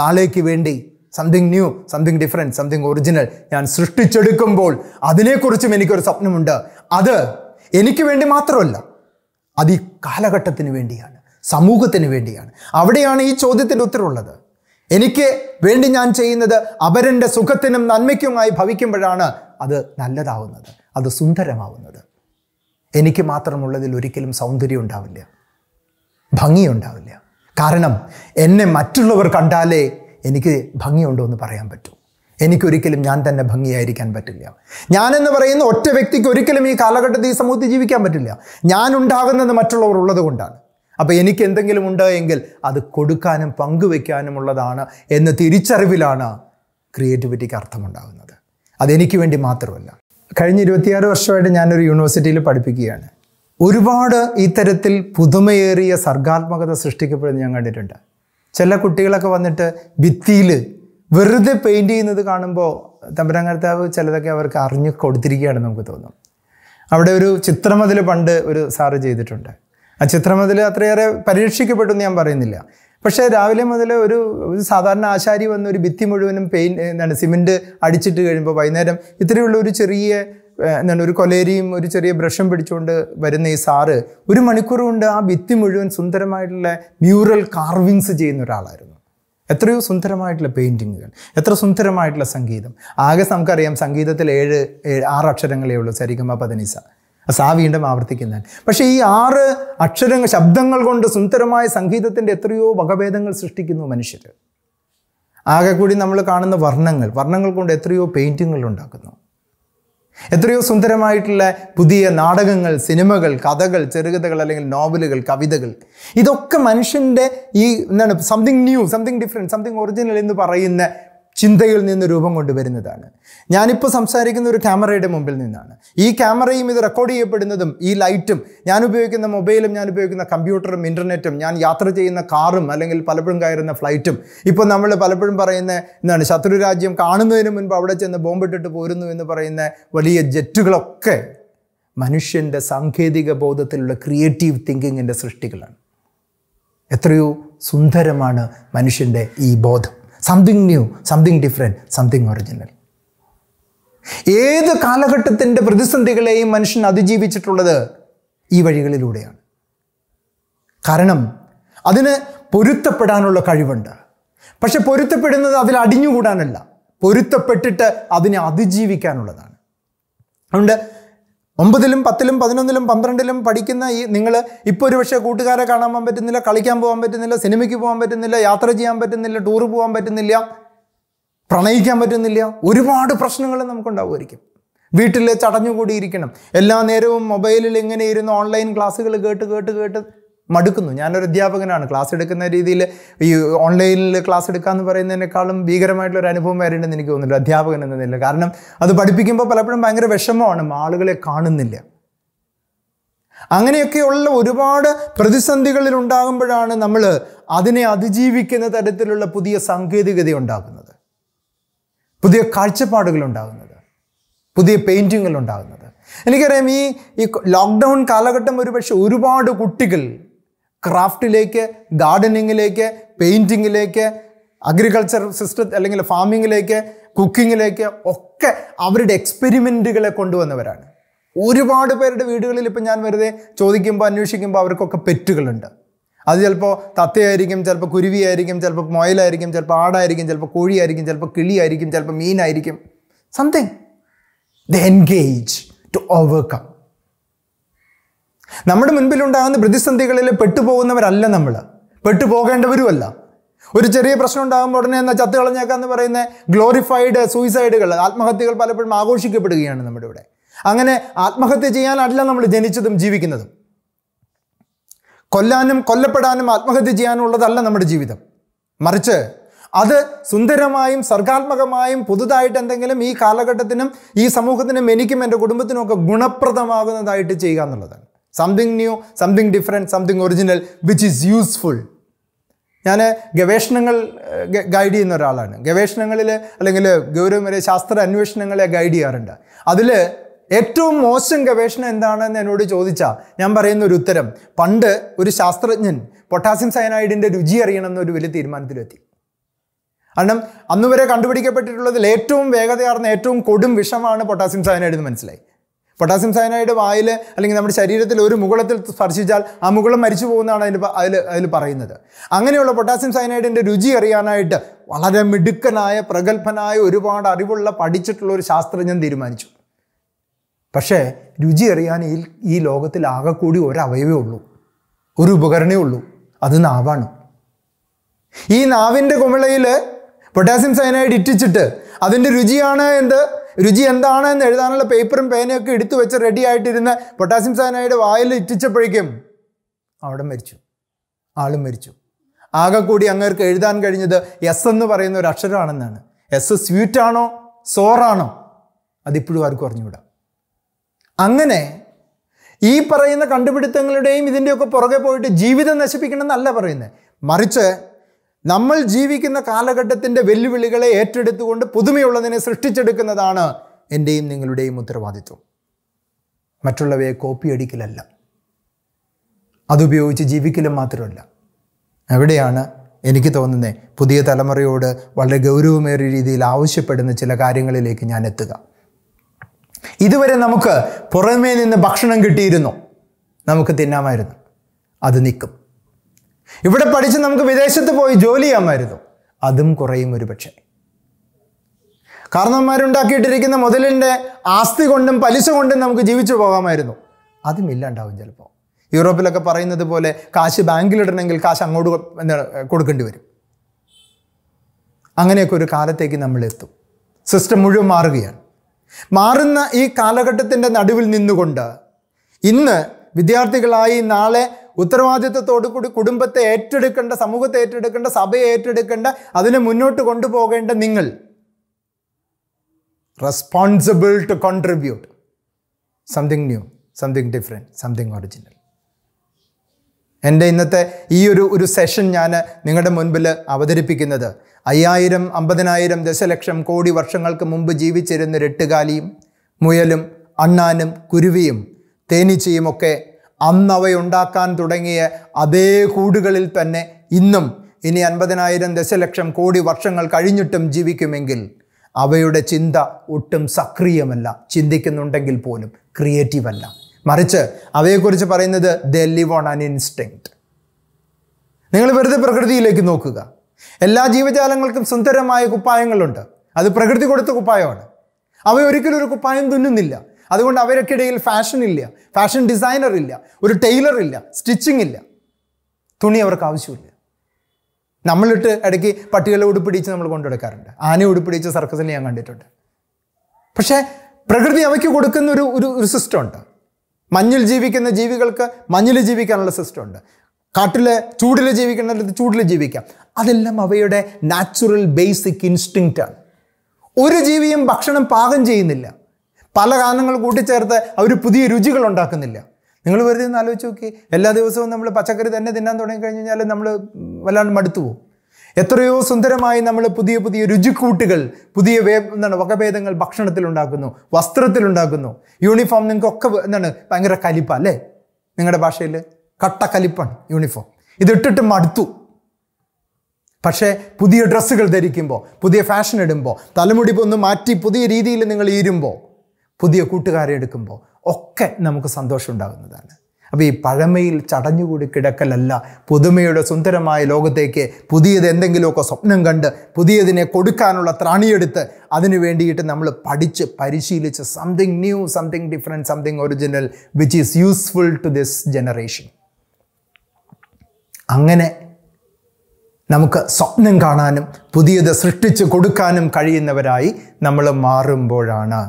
നാളേക്ക് വേണ്ടി something new something different something original ഞാൻ സൃഷ്ടിച്ചെടുക്കുമ്പോൾ അതിനെക്കുറിച്ചും എനിക്കൊരു സ്വപ്നമുണ്ട് അത് എനിക്ക് വേണ്ടി മാത്രമല്ല അത് ഈ കാലഘട്ടത്തിന് വേണ്ടിയാണ് സമൂഹത്തിന് വേണ്ടിയാണ് അവിടെയാണ് ഈ ചോദ്യത്തിൻ്റെ ഉത്തരവുള്ളത് എനിക്ക് വേണ്ടി ഞാൻ ചെയ്യുന്നത് അപരൻ്റെ സുഖത്തിനും നന്മയ്ക്കുമായി ഭവിക്കുമ്പോഴാണ് അത് നല്ലതാവുന്നത് അത് സുന്ദരമാവുന്നത് എനിക്ക് മാത്രമുള്ളതിൽ ഒരിക്കലും സൗന്ദര്യം ഉണ്ടാവില്ല ഭംഗിയുണ്ടാവില്ല കാരണം എന്നെ മറ്റുള്ളവർ കണ്ടാലേ എനിക്ക് ഭംഗിയുണ്ടോ എന്ന് പറയാൻ പറ്റൂ എനിക്കൊരിക്കലും ഞാൻ തന്നെ ഭംഗിയായിരിക്കാൻ പറ്റില്ല ഞാനെന്ന് പറയുന്ന ഒറ്റ വ്യക്തിക്ക് ഒരിക്കലും ഈ കാലഘട്ടത്തിൽ ഈ സമൂഹത്തിൽ ജീവിക്കാൻ പറ്റില്ല ഞാൻ ഉണ്ടാകുന്നത് മറ്റുള്ളവർ ഉള്ളത് കൊണ്ടാണ് അപ്പോൾ എനിക്ക് എന്തെങ്കിലും ഉണ്ട് എങ്കിൽ അത് കൊടുക്കാനും പങ്കുവെക്കാനും ഉള്ളതാണ് എന്ന തിരിച്ചറിവിലാണ് ക്രിയേറ്റിവിറ്റിക്ക് അർത്ഥമുണ്ടാകുന്നത് അതെനിക്ക് വേണ്ടി മാത്രമല്ല കഴിഞ്ഞ ഇരുപത്തിയാറ് വർഷമായിട്ട് ഞാനൊരു യൂണിവേഴ്സിറ്റിയിൽ പഠിപ്പിക്കുകയാണ് ഒരുപാട് ഇത്തരത്തിൽ പുതുമയേറിയ സർഗാത്മകത സൃഷ്ടിക്കപ്പെടുന്നത് ഞാൻ കണ്ടിട്ടുണ്ട് ചില കുട്ടികളൊക്കെ വന്നിട്ട് ഭിത്തിയിൽ വെറുതെ പെയിൻറ് ചെയ്യുന്നത് കാണുമ്പോൾ തമ്പരങ്കർത്താവ് ചിലതൊക്കെ അവർക്ക് അറിഞ്ഞ് കൊടുത്തിരിക്കുകയാണെന്ന് നമുക്ക് തോന്നും അവിടെ ഒരു ചിത്രമതിൽ പണ്ട് ഒരു സാറ് ചെയ്തിട്ടുണ്ട് ആ ചിത്രമതിൽ അത്രയേറെ പരീക്ഷിക്കപ്പെട്ടു എന്ന് ഞാൻ പറയുന്നില്ല പക്ഷേ രാവിലെ മുതൽ ഒരു സാധാരണ ആശാരി വന്ന് ഒരു ഭിത്തി മുഴുവനും പെയിൻ എന്താണ് സിമെൻറ്റ് അടിച്ചിട്ട് കഴിയുമ്പോൾ വൈകുന്നേരം ഇത്രയുള്ള ഒരു ചെറിയ എന്താണ് ഒരു കൊലേരിയും ഒരു ചെറിയ ബ്രഷും പിടിച്ചുകൊണ്ട് വരുന്ന ഈ സാറ് ഒരു മണിക്കൂർ കൊണ്ട് ആ ഭിത്തി മുഴുവൻ സുന്ദരമായിട്ടുള്ള മ്യൂറൽ കാർവിങ്സ് ചെയ്യുന്ന ഒരാളായിരുന്നു എത്രയോ സുന്ദരമായിട്ടുള്ള പെയിൻറ്റിങ്ങുകൾ എത്ര സുന്ദരമായിട്ടുള്ള സംഗീതം ആകെ നമുക്കറിയാം സംഗീതത്തിൽ ഏഴ് ആറ് അക്ഷരങ്ങളേ ഉള്ളൂ സരിഗമ പതനിസ സാ വീണ്ടും ആവർത്തിക്കുന്നതാണ് പക്ഷേ ഈ ആറ് അക്ഷരങ്ങൾ ശബ്ദങ്ങൾ കൊണ്ട് സുന്ദരമായ സംഗീതത്തിൻ്റെ എത്രയോ വകഭേദങ്ങൾ സൃഷ്ടിക്കുന്നു മനുഷ്യർ ആകെ കൂടി നമ്മൾ കാണുന്ന വർണ്ണങ്ങൾ വർണ്ണങ്ങൾ കൊണ്ട് എത്രയോ പെയിൻറ്റിങ്ങുകൾ ഉണ്ടാക്കുന്നു എത്രയോ സുന്ദരമായിട്ടുള്ള പുതിയ നാടകങ്ങൾ സിനിമകൾ കഥകൾ ചെറുകഥകൾ അല്ലെങ്കിൽ നോവലുകൾ കവിതകൾ ഇതൊക്കെ മനുഷ്യൻ്റെ ഈ എന്താണ് something new something different something original എന്ന് പറയുന്ന ചിന്തയിൽ നിന്ന് രൂപം കൊണ്ടുവരുന്നതാണ് ഞാനിപ്പോൾ സംസാരിക്കുന്ന ഒരു ക്യാമറയുടെ മുമ്പിൽ നിന്നാണ് ഈ ക്യാമറയും ഇത് റെക്കോർഡ് ചെയ്യപ്പെടുന്നതും ഈ ലൈറ്റും ഞാൻ ഉപയോഗിക്കുന്ന മൊബൈലും ഞാൻ ഉപയോഗിക്കുന്ന കമ്പ്യൂട്ടറും ഇൻ്റർനെറ്റും ഞാൻ യാത്ര ചെയ്യുന്ന കാറും അല്ലെങ്കിൽ പലപ്പോഴും കയറുന്ന ഫ്ലൈറ്റും ഇപ്പോൾ നമ്മൾ പലപ്പോഴും പറയുന്ന എന്താണ് ശത്രു രാജ്യം കാണുന്നതിന് മുൻപ് അവിടെ ചെന്ന് ബോംബിട്ടിട്ട് പോരുന്നു എന്ന് പറയുന്ന വലിയ ജെറ്റുകളൊക്കെ മനുഷ്യൻ്റെ സാങ്കേതിക ബോധത്തിലുള്ള ക്രിയേറ്റീവ് തിങ്കിങ്ങിൻ്റെ സൃഷ്ടികളാണ് എത്രയോ സുന്ദരമാണ് മനുഷ്യൻ്റെ ഈ ബോധം something new something different something original ഏത് കാലഘട്ടത്തിൻ്റെ പ്രതിസന്ധികളെയും മനുഷ്യൻ അതിജീവിച്ചിട്ടുള്ളത് ഈ വഴികളിലൂടെയാണ് കാരണം അതിന് പൊരുത്തപ്പെടാനുള്ള കഴിവുണ്ട് പക്ഷെ പൊരുത്തപ്പെടുന്നത് അതിൽ അടിഞ്ഞുകൂടാനല്ല പൊരുത്തപ്പെട്ടിട്ട് അതിനെ അതിജീവിക്കാനുള്ളതാണ് അതുകൊണ്ട് ഒമ്പതിലും പത്തിലും പതിനൊന്നിലും പന്ത്രണ്ടിലും പഠിക്കുന്ന ഈ നിങ്ങൾ ഇപ്പോൾ ഒരു പക്ഷേ കൂട്ടുകാരെ കാണാൻ പറ്റുന്നില്ല കളിക്കാൻ പോകാൻ പറ്റുന്നില്ല സിനിമയ്ക്ക് പോകാൻ പറ്റുന്നില്ല യാത്ര ചെയ്യാൻ പറ്റുന്നില്ല ടൂർ പോകാൻ പറ്റുന്നില്ല പ്രണയിക്കാൻ പറ്റുന്നില്ല ഒരുപാട് പ്രശ്നങ്ങൾ നമുക്കുണ്ടാവുമായിരിക്കും വീട്ടിൽ ചടഞ്ഞുകൂടിയിരിക്കണം എല്ലാ നേരവും മൊബൈലിൽ ഇങ്ങനെ ഇരുന്ന് ഓൺലൈൻ ക്ലാസ്സുകൾ കേട്ട് കേട്ട് കേട്ട് മടുക്കുന്നു ഞാനൊരു അധ്യാപകനാണ് ക്ലാസ് എടുക്കുന്ന രീതിയിൽ ഈ ഓൺലൈനിൽ ക്ലാസ് എടുക്കുക എന്ന് പറയുന്നതിനേക്കാളും ഭീകരമായിട്ടുള്ള ഒരു അനുഭവം വരേണ്ടെന്ന് എനിക്ക് തോന്നുന്നില്ല അധ്യാപകൻ എന്ന നിലയിൽ കാരണം അത് പഠിപ്പിക്കുമ്പോൾ പലപ്പോഴും ഭയങ്കര വിഷമമാണ് ആളുകളെ കാണുന്നില്ല അങ്ങനെയൊക്കെയുള്ള ഒരുപാട് പ്രതിസന്ധികളിൽ ഉണ്ടാകുമ്പോഴാണ് നമ്മൾ അതിനെ അതിജീവിക്കുന്ന തരത്തിലുള്ള പുതിയ സാങ്കേതികത ഉണ്ടാകുന്നത് പുതിയ കാഴ്ചപ്പാടുകൾ ഉണ്ടാകുന്നത് പുതിയ പെയിൻറ്റിങ്ങുകൾ ഉണ്ടാകുന്നത് എനിക്കറിയാം ഈ ഈ ലോക്ക്ഡൗൺ കാലഘട്ടം ഒരുപക്ഷെ ഒരുപാട് കുട്ടികൾ ക്രാഫ്റ്റിലേക്ക് ഗാർഡനിങ്ങിലേക്ക് പെയിൻറ്റിങ്ങിലേക്ക് അഗ്രികൾച്ചർ സിസ്റ്റത്തിൽ അല്ലെങ്കിൽ ഫാമിങ്ങിലേക്ക് കുക്കിങ്ങിലേക്ക് ഒക്കെ അവരുടെ എക്സ്പെരിമെൻറ്റുകളെ കൊണ്ടുവന്നവരാണ് ഒരുപാട് പേരുടെ വീടുകളിൽ ഇപ്പം ഞാൻ വെറുതെ ചോദിക്കുമ്പോൾ അന്വേഷിക്കുമ്പോൾ അവർക്കൊക്കെ പെറ്റുകളുണ്ട് അത് ചിലപ്പോൾ തത്തയായിരിക്കും ചിലപ്പോൾ കുരുവിയായിരിക്കും ചിലപ്പോൾ മൊയലായിരിക്കും ചിലപ്പോൾ ആടായിരിക്കും ചിലപ്പോൾ കോഴിയായിരിക്കും ചിലപ്പോൾ കിളിയായിരിക്കും ചിലപ്പോൾ മീനായിരിക്കും something the engage to overcome നമ്മുടെ മുൻപിലുണ്ടാകുന്ന പ്രതിസന്ധികളിൽ പെട്ടുപോകുന്നവരല്ല നമ്മൾ പെട്ടുപോകേണ്ടവരുമല്ല ഒരു ചെറിയ പ്രശ്നം ഉണ്ടാകുമ്പോൾ ഉടനെ എന്നാൽ ചത്ത് എന്ന് പറയുന്ന ഗ്ലോറിഫൈഡ് സൂയിസൈഡുകൾ ആത്മഹത്യകൾ പലപ്പോഴും ആഘോഷിക്കപ്പെടുകയാണ് നമ്മുടെ ഇവിടെ അങ്ങനെ ആത്മഹത്യ ചെയ്യാനല്ല നമ്മൾ ജനിച്ചതും ജീവിക്കുന്നതും കൊല്ലാനും കൊല്ലപ്പെടാനും ആത്മഹത്യ ചെയ്യാനും ഉള്ളതല്ല നമ്മുടെ ജീവിതം മറിച്ച് അത് സുന്ദരമായും സർഗാത്മകമായും പുതുതായിട്ട് എന്തെങ്കിലും ഈ കാലഘട്ടത്തിനും ഈ സമൂഹത്തിനും എനിക്കും എൻ്റെ കുടുംബത്തിനും ഒക്കെ ഗുണപ്രദമാകുന്നതായിട്ട് ചെയ്യുക എന്നുള്ളതാണ് something new something different something original which is useful ഞാൻ ഗവേഷണങ്ങൾ ഗൈഡ് ചെയ്യുന്ന ഒരാളാണ് ഗവേഷണങ്ങളിൽ അല്ലെങ്കിൽ ഗൗരവമേറിയ ശാസ്ത്ര അന്വേഷണങ്ങളെ ഗൈഡ് ചെയ്യാറുണ്ട് അതിൽ ഏറ്റവും മോശം ഗവേഷണം എന്താണെന്ന് എന്നോട് ചോദിച്ചാൽ ഞാൻ പറയുന്ന ഒരു ഉത്തരം പണ്ട് ഒരു ശാസ്ത്രജ്ഞൻ പൊട്ടാസ്യം സയനൈഡിൻ്റെ രുചി അറിയണം എന്നൊരു വലിയ തീരുമാനത്തിലെത്തി കാരണം അന്നുവരെ കണ്ടുപിടിക്കപ്പെട്ടിട്ടുള്ളതിൽ ഏറ്റവും വേഗതയാർന്ന ഏറ്റവും കൊടും വിഷമാണ് പൊട്ടാസ്യം സയനൈഡ് എന്ന് മനസ്സിലായി പൊട്ടാസ്യം സയനൈഡ് വായിൽ അല്ലെങ്കിൽ നമ്മുടെ ശരീരത്തിൽ ഒരു മുകളത്തിൽ സ്പർശിച്ചാൽ ആ മുകളം മരിച്ചു പോകുന്നതാണ് അതിൻ്റെ അതിൽ അതിൽ പറയുന്നത് അങ്ങനെയുള്ള പൊട്ടാസ്യം സയനൈഡിൻ്റെ രുചി അറിയാനായിട്ട് വളരെ മിടുക്കനായ പ്രഗത്ഭനായ ഒരുപാട് അറിവുള്ള പഠിച്ചിട്ടുള്ള ഒരു ശാസ്ത്രജ്ഞൻ തീരുമാനിച്ചു പക്ഷേ രുചി അറിയാൻ ഈ ഈ ലോകത്തിൽ ആകെ കൂടി ഒരവയവേ ഉള്ളൂ ഒരു ഉപകരണമേ ഉള്ളൂ അത് നാവാണ് ഈ നാവിൻ്റെ കുമിളയിൽ പൊട്ടാസ്യം സയനൈഡ് ഇറ്റിച്ചിട്ട് അതിൻ്റെ രുചിയാണ് എന്ത് രുചി എന്താണ് എന്ന് എഴുതാനുള്ള പേപ്പറും പേനയൊക്കെ എടുത്തു വെച്ച് റെഡി ആയിട്ടിരുന്ന പൊട്ടാസ്യം സയനൈഡ് വായിൽ ഇറ്റിച്ചപ്പോഴേക്കും അവിടെ മരിച്ചു ആളും മരിച്ചു ആകെ കൂടി അങ്ങേർക്ക് എഴുതാൻ കഴിഞ്ഞത് എസ് എന്ന് പറയുന്ന ഒരു അക്ഷരമാണെന്നാണ് എസ് സ്വീറ്റാണോ സോറാണോ അതിപ്പോഴും ആർക്കും അറിഞ്ഞുകൂടാ അങ്ങനെ ഈ പറയുന്ന കണ്ടുപിടുത്തങ്ങളുടെയും ഇതിൻ്റെയൊക്കെ പുറകെ പോയിട്ട് ജീവിതം എന്നല്ല പറയുന്നത് മറിച്ച് നമ്മൾ ജീവിക്കുന്ന കാലഘട്ടത്തിൻ്റെ വെല്ലുവിളികളെ ഏറ്റെടുത്തുകൊണ്ട് പുതുമയുള്ളതിനെ സൃഷ്ടിച്ചെടുക്കുന്നതാണ് എൻ്റെയും നിങ്ങളുടെയും ഉത്തരവാദിത്വം മറ്റുള്ളവയെ കോപ്പി അടിക്കലല്ല അതുപയോഗിച്ച് ജീവിക്കലും മാത്രമല്ല എവിടെയാണ് എനിക്ക് തോന്നുന്നത് പുതിയ തലമുറയോട് വളരെ ഗൗരവമേറിയ രീതിയിൽ ആവശ്യപ്പെടുന്ന ചില കാര്യങ്ങളിലേക്ക് ഞാൻ എത്തുക ഇതുവരെ നമുക്ക് പുറമേ നിന്ന് ഭക്ഷണം കിട്ടിയിരുന്നു നമുക്ക് തിന്നാമായിരുന്നു അത് നിൽക്കും ഇവിടെ പഠിച്ച് നമുക്ക് വിദേശത്ത് പോയി ജോലി ചെയ്യാമായിരുന്നു അതും കുറയും ഒരു പക്ഷേ കാരണവന്മാരുണ്ടാക്കിയിട്ടിരിക്കുന്ന മുതലിൻ്റെ ആസ്തി കൊണ്ടും പലിശ കൊണ്ടും നമുക്ക് ജീവിച്ചു പോകാമായിരുന്നു അതും ഇല്ലാണ്ടാവും ചിലപ്പോൾ യൂറോപ്പിലൊക്കെ പറയുന്നത് പോലെ കാശ് ബാങ്കിലിടണമെങ്കിൽ കാശ് അങ്ങോട്ട് കൊടുക്കേണ്ടി വരും അങ്ങനെയൊക്കെ ഒരു കാലത്തേക്ക് നമ്മൾ എത്തും സിസ്റ്റം മുഴുവൻ മാറുകയാണ് മാറുന്ന ഈ കാലഘട്ടത്തിൻ്റെ നടുവിൽ നിന്നുകൊണ്ട് ഇന്ന് വിദ്യാർത്ഥികളായി നാളെ ഉത്തരവാദിത്വത്തോടു കൂടി കുടുംബത്തെ ഏറ്റെടുക്കേണ്ട സമൂഹത്തെ ഏറ്റെടുക്കേണ്ട സഭയെ ഏറ്റെടുക്കേണ്ട അതിനെ മുന്നോട്ട് കൊണ്ടുപോകേണ്ട നിങ്ങൾ responsible to contribute something new something different something original എൻ്റെ ഇന്നത്തെ ഈ ഒരു ഒരു സെഷൻ ഞാൻ നിങ്ങളുടെ മുൻപിൽ അവതരിപ്പിക്കുന്നത് അയ്യായിരം അമ്പതിനായിരം ദശലക്ഷം കോടി വർഷങ്ങൾക്ക് മുമ്പ് ജീവിച്ചിരുന്ന രട്ടുകാലിയും മുയലും അണ്ണാനും കുരുവിയും തേനീച്ചയും ഒക്കെ അന്നവയുണ്ടാക്കാൻ തുടങ്ങിയ അതേ കൂടുകളിൽ തന്നെ ഇന്നും ഇനി അൻപതിനായിരം ദശലക്ഷം കോടി വർഷങ്ങൾ കഴിഞ്ഞിട്ടും ജീവിക്കുമെങ്കിൽ അവയുടെ ചിന്ത ഒട്ടും സക്രിയമല്ല ചിന്തിക്കുന്നുണ്ടെങ്കിൽ പോലും ക്രിയേറ്റീവ് അല്ല മറിച്ച് അവയെക്കുറിച്ച് പറയുന്നത് the live on an instinct നിങ്ങൾ വെറുതെ പ്രകൃതിയിലേക്ക് നോക്കുക എല്ലാ ജീവജാലങ്ങൾക്കും സുന്ദരമായ കുപ്പായങ്ങളുണ്ട് അത് പ്രകൃതി കൊടുത്ത കുപ്പായമാണ് അവയൊരിക്കലും ഒരു കുപ്പായം തുന്നുന്നില്ല അതുകൊണ്ട് അവരൊക്കെ ഇടയിൽ ഫാഷൻ ഇല്ല ഫാഷൻ ഡിസൈനർ ഇല്ല ഒരു ടൈലർ ഇല്ല സ്റ്റിച്ചിങ് ഇല്ല തുണി അവർക്ക് ആവശ്യമില്ല നമ്മളിട്ട് ഇടയ്ക്ക് പട്ടികളെ ഉടുപ്പിടിച്ച് നമ്മൾ കൊണ്ടുനടക്കാറുണ്ട് ആനയെ ഉടുപ്പിടിച്ച് സർക്കസിൽ ഞാൻ കണ്ടിട്ടുണ്ട് പക്ഷേ പ്രകൃതി അവയ്ക്ക് കൊടുക്കുന്ന ഒരു ഒരു സിസ്റ്റം ഉണ്ട് മഞ്ഞിൽ ജീവിക്കുന്ന ജീവികൾക്ക് മഞ്ഞിൽ ജീവിക്കാനുള്ള സിസ്റ്റം ഉണ്ട് കാട്ടിൽ ചൂടിൽ ജീവിക്കേണ്ടത് ചൂടിൽ ജീവിക്കാം അതെല്ലാം അവയുടെ നാച്ചുറൽ ബേസിക് ഇൻസ്റ്റിങ്റ്റാണ് ഒരു ജീവിയും ഭക്ഷണം പാകം ചെയ്യുന്നില്ല പല കാരണങ്ങൾ കൂട്ടിച്ചേർത്ത് അവർ പുതിയ രുചികൾ ഉണ്ടാക്കുന്നില്ല നിങ്ങൾ വെറുതെ ഒന്ന് ആലോചിച്ച് നോക്കി എല്ലാ ദിവസവും നമ്മൾ പച്ചക്കറി തന്നെ തിന്നാൻ തുടങ്ങി കഴിഞ്ഞാൽ നമ്മൾ വല്ലാണ്ട് മടുത്തു പോകും എത്രയോ സുന്ദരമായി നമ്മൾ പുതിയ പുതിയ രുചിക്കൂട്ടുകൾ പുതിയ വേ എന്താണ് വകഭേദങ്ങൾ ഭക്ഷണത്തിൽ ഉണ്ടാക്കുന്നു വസ്ത്രത്തിൽ ഉണ്ടാക്കുന്നു യൂണിഫോം നിങ്ങൾക്കൊക്കെ എന്താണ് ഭയങ്കര കലിപ്പ അല്ലേ നിങ്ങളുടെ ഭാഷയിൽ കട്ട കലിപ്പാണ് യൂണിഫോം ഇതിട്ടിട്ട് മടുത്തു പക്ഷേ പുതിയ ഡ്രസ്സുകൾ ധരിക്കുമ്പോൾ പുതിയ ഫാഷൻ ഇടുമ്പോൾ തലമുടി ഒന്ന് മാറ്റി പുതിയ രീതിയിൽ നിങ്ങൾ ഇരുമ്പോൾ പുതിയ കൂട്ടുകാരെ എടുക്കുമ്പോൾ ഒക്കെ നമുക്ക് സന്തോഷം ഉണ്ടാകുന്നതാണ് അപ്പോൾ ഈ പഴമയിൽ ചടഞ്ഞുകൂടി കിടക്കലല്ല പുതുമയുടെ സുന്ദരമായ ലോകത്തേക്ക് പുതിയത് എന്തെങ്കിലുമൊക്കെ സ്വപ്നം കണ്ട് പുതിയതിനെ കൊടുക്കാനുള്ള ത്രാണിയെടുത്ത് അതിനു വേണ്ടിയിട്ട് നമ്മൾ പഠിച്ച് പരിശീലിച്ച് something new something different something original which is useful to this generation അങ്ങനെ നമുക്ക് സ്വപ്നം കാണാനും പുതിയത് സൃഷ്ടിച്ച് കൊടുക്കാനും കഴിയുന്നവരായി നമ്മൾ മാറുമ്പോഴാണ്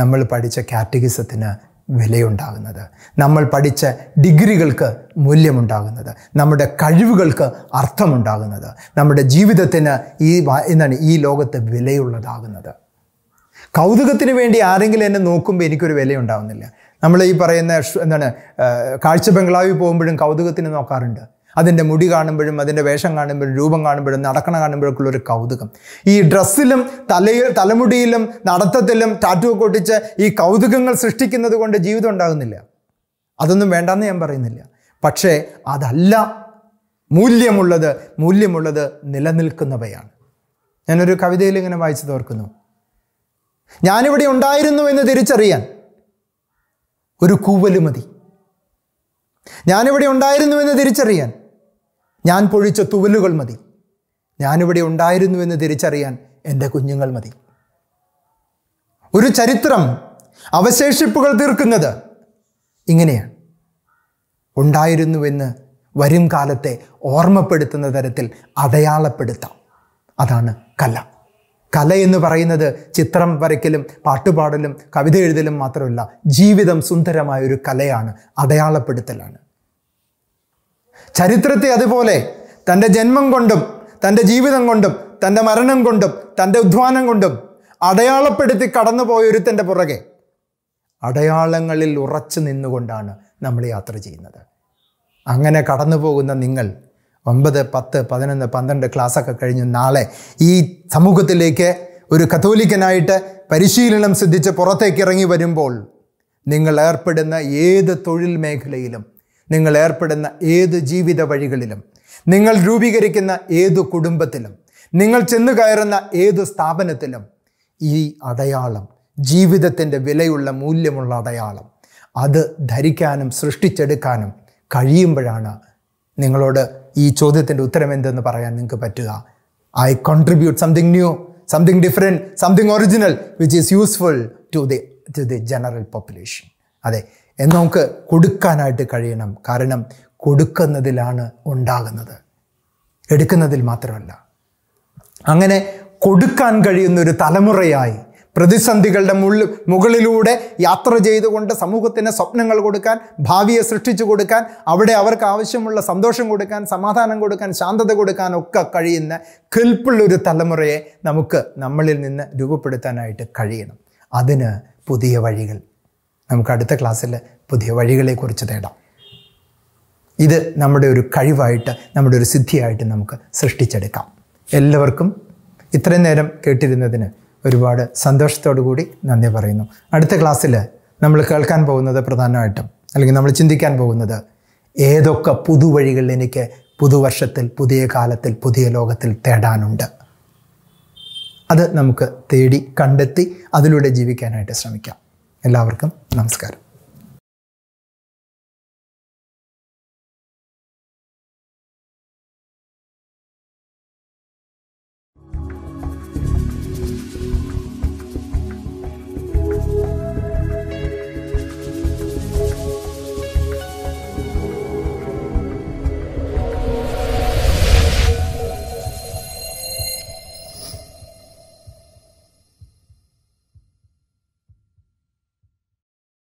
നമ്മൾ പഠിച്ച കാറ്റഗിസത്തിന് വിലയുണ്ടാകുന്നത് നമ്മൾ പഠിച്ച ഡിഗ്രികൾക്ക് മൂല്യമുണ്ടാകുന്നത് നമ്മുടെ കഴിവുകൾക്ക് അർത്ഥമുണ്ടാകുന്നത് നമ്മുടെ ജീവിതത്തിന് ഈ എന്താണ് ഈ ലോകത്ത് വിലയുള്ളതാകുന്നത് കൗതുകത്തിന് വേണ്ടി ആരെങ്കിലും എന്നെ നോക്കുമ്പോൾ എനിക്കൊരു വിലയുണ്ടാകുന്നില്ല നമ്മൾ ഈ പറയുന്ന എന്താണ് കാഴ്ച ബംഗ്ലാവിൽ പോകുമ്പോഴും കൗതുകത്തിന് നോക്കാറുണ്ട് അതിൻ്റെ മുടി കാണുമ്പോഴും അതിൻ്റെ വേഷം കാണുമ്പോഴും രൂപം കാണുമ്പോഴും നടക്കണ കാണുമ്പോഴൊക്കെയുള്ള ഒരു കൗതുകം ഈ ഡ്രസ്സിലും തലയിൽ തലമുടിയിലും നടത്തത്തിലും ടാറ്റു കൊട്ടിച്ച് ഈ കൗതുകങ്ങൾ സൃഷ്ടിക്കുന്നത് കൊണ്ട് ജീവിതം ഉണ്ടാകുന്നില്ല അതൊന്നും വേണ്ടെന്ന് ഞാൻ പറയുന്നില്ല പക്ഷേ അതല്ല മൂല്യമുള്ളത് മൂല്യമുള്ളത് നിലനിൽക്കുന്നവയാണ് ഞാനൊരു കവിതയിൽ ഇങ്ങനെ വായിച്ചു തോർക്കുന്നു ഞാനിവിടെ ഉണ്ടായിരുന്നു എന്ന് തിരിച്ചറിയാൻ ഒരു കൂവലുമതി മതി ഞാനിവിടെ ഉണ്ടായിരുന്നു എന്ന് തിരിച്ചറിയാൻ ഞാൻ പൊഴിച്ച തുവലുകൾ മതി ഞാനിവിടെ ഉണ്ടായിരുന്നുവെന്ന് തിരിച്ചറിയാൻ എൻ്റെ കുഞ്ഞുങ്ങൾ മതി ഒരു ചരിത്രം അവശേഷിപ്പുകൾ തീർക്കുന്നത് ഇങ്ങനെയാണ് ഉണ്ടായിരുന്നുവെന്ന് വരും കാലത്തെ ഓർമ്മപ്പെടുത്തുന്ന തരത്തിൽ അടയാളപ്പെടുത്താം അതാണ് കല കല എന്ന് പറയുന്നത് ചിത്രം വരയ്ക്കലും പാട്ടുപാടലും കവിത എഴുതലും മാത്രമല്ല ജീവിതം സുന്ദരമായ ഒരു കലയാണ് അടയാളപ്പെടുത്തലാണ് ചരിത്രത്തെ അതുപോലെ തൻ്റെ ജന്മം കൊണ്ടും തൻ്റെ ജീവിതം കൊണ്ടും തൻ്റെ മരണം കൊണ്ടും തൻ്റെ ഉദ്ധാനം കൊണ്ടും അടയാളപ്പെടുത്തി തൻ്റെ പുറകെ അടയാളങ്ങളിൽ ഉറച്ചു നിന്നുകൊണ്ടാണ് നമ്മൾ യാത്ര ചെയ്യുന്നത് അങ്ങനെ കടന്നു പോകുന്ന നിങ്ങൾ ഒമ്പത് പത്ത് പതിനൊന്ന് പന്ത്രണ്ട് ക്ലാസ്സൊക്കെ കഴിഞ്ഞ് നാളെ ഈ സമൂഹത്തിലേക്ക് ഒരു കത്തോലിക്കനായിട്ട് പരിശീലനം സിദ്ധിച്ച് പുറത്തേക്ക് ഇറങ്ങി വരുമ്പോൾ നിങ്ങൾ ഏർപ്പെടുന്ന ഏത് തൊഴിൽ മേഖലയിലും നിങ്ങൾ ഏർപ്പെടുന്ന ഏത് ജീവിത വഴികളിലും നിങ്ങൾ രൂപീകരിക്കുന്ന ഏത് കുടുംബത്തിലും നിങ്ങൾ ചെന്നു കയറുന്ന ഏത് സ്ഥാപനത്തിലും ഈ അടയാളം ജീവിതത്തിൻ്റെ വിലയുള്ള മൂല്യമുള്ള അടയാളം അത് ധരിക്കാനും സൃഷ്ടിച്ചെടുക്കാനും കഴിയുമ്പോഴാണ് നിങ്ങളോട് ഈ ചോദ്യത്തിൻ്റെ ഉത്തരം എന്തെന്ന് പറയാൻ നിങ്ങൾക്ക് പറ്റുക I contribute something new something different something original which is useful to the to the general population അതെ എന്ന് നമുക്ക് കൊടുക്കാനായിട്ട് കഴിയണം കാരണം കൊടുക്കുന്നതിലാണ് ഉണ്ടാകുന്നത് എടുക്കുന്നതിൽ മാത്രമല്ല അങ്ങനെ കൊടുക്കാൻ കഴിയുന്ന ഒരു തലമുറയായി പ്രതിസന്ധികളുടെ മുള്ളി മുകളിലൂടെ യാത്ര ചെയ്തുകൊണ്ട് സമൂഹത്തിന് സ്വപ്നങ്ങൾ കൊടുക്കാൻ ഭാവിയെ സൃഷ്ടിച്ചു കൊടുക്കാൻ അവിടെ അവർക്ക് ആവശ്യമുള്ള സന്തോഷം കൊടുക്കാൻ സമാധാനം കൊടുക്കാൻ ശാന്തത കൊടുക്കാൻ ഒക്കെ കഴിയുന്ന കെൽപ്പുള്ളൊരു തലമുറയെ നമുക്ക് നമ്മളിൽ നിന്ന് രൂപപ്പെടുത്താനായിട്ട് കഴിയണം അതിന് പുതിയ വഴികൾ നമുക്ക് അടുത്ത ക്ലാസ്സിൽ പുതിയ വഴികളെക്കുറിച്ച് തേടാം ഇത് നമ്മുടെ ഒരു കഴിവായിട്ട് നമ്മുടെ ഒരു സിദ്ധിയായിട്ട് നമുക്ക് സൃഷ്ടിച്ചെടുക്കാം എല്ലാവർക്കും ഇത്രയും നേരം കേട്ടിരുന്നതിന് ഒരുപാട് സന്തോഷത്തോടു കൂടി നന്ദി പറയുന്നു അടുത്ത ക്ലാസ്സിൽ നമ്മൾ കേൾക്കാൻ പോകുന്നത് പ്രധാനമായിട്ടും അല്ലെങ്കിൽ നമ്മൾ ചിന്തിക്കാൻ പോകുന്നത് ഏതൊക്കെ പുതുവഴികൾ എനിക്ക് പുതുവർഷത്തിൽ പുതിയ കാലത്തിൽ പുതിയ ലോകത്തിൽ തേടാനുണ്ട് അത് നമുക്ക് തേടി കണ്ടെത്തി അതിലൂടെ ജീവിക്കാനായിട്ട് ശ്രമിക്കാം എല്ലാവർക്കും നമസ്കാരം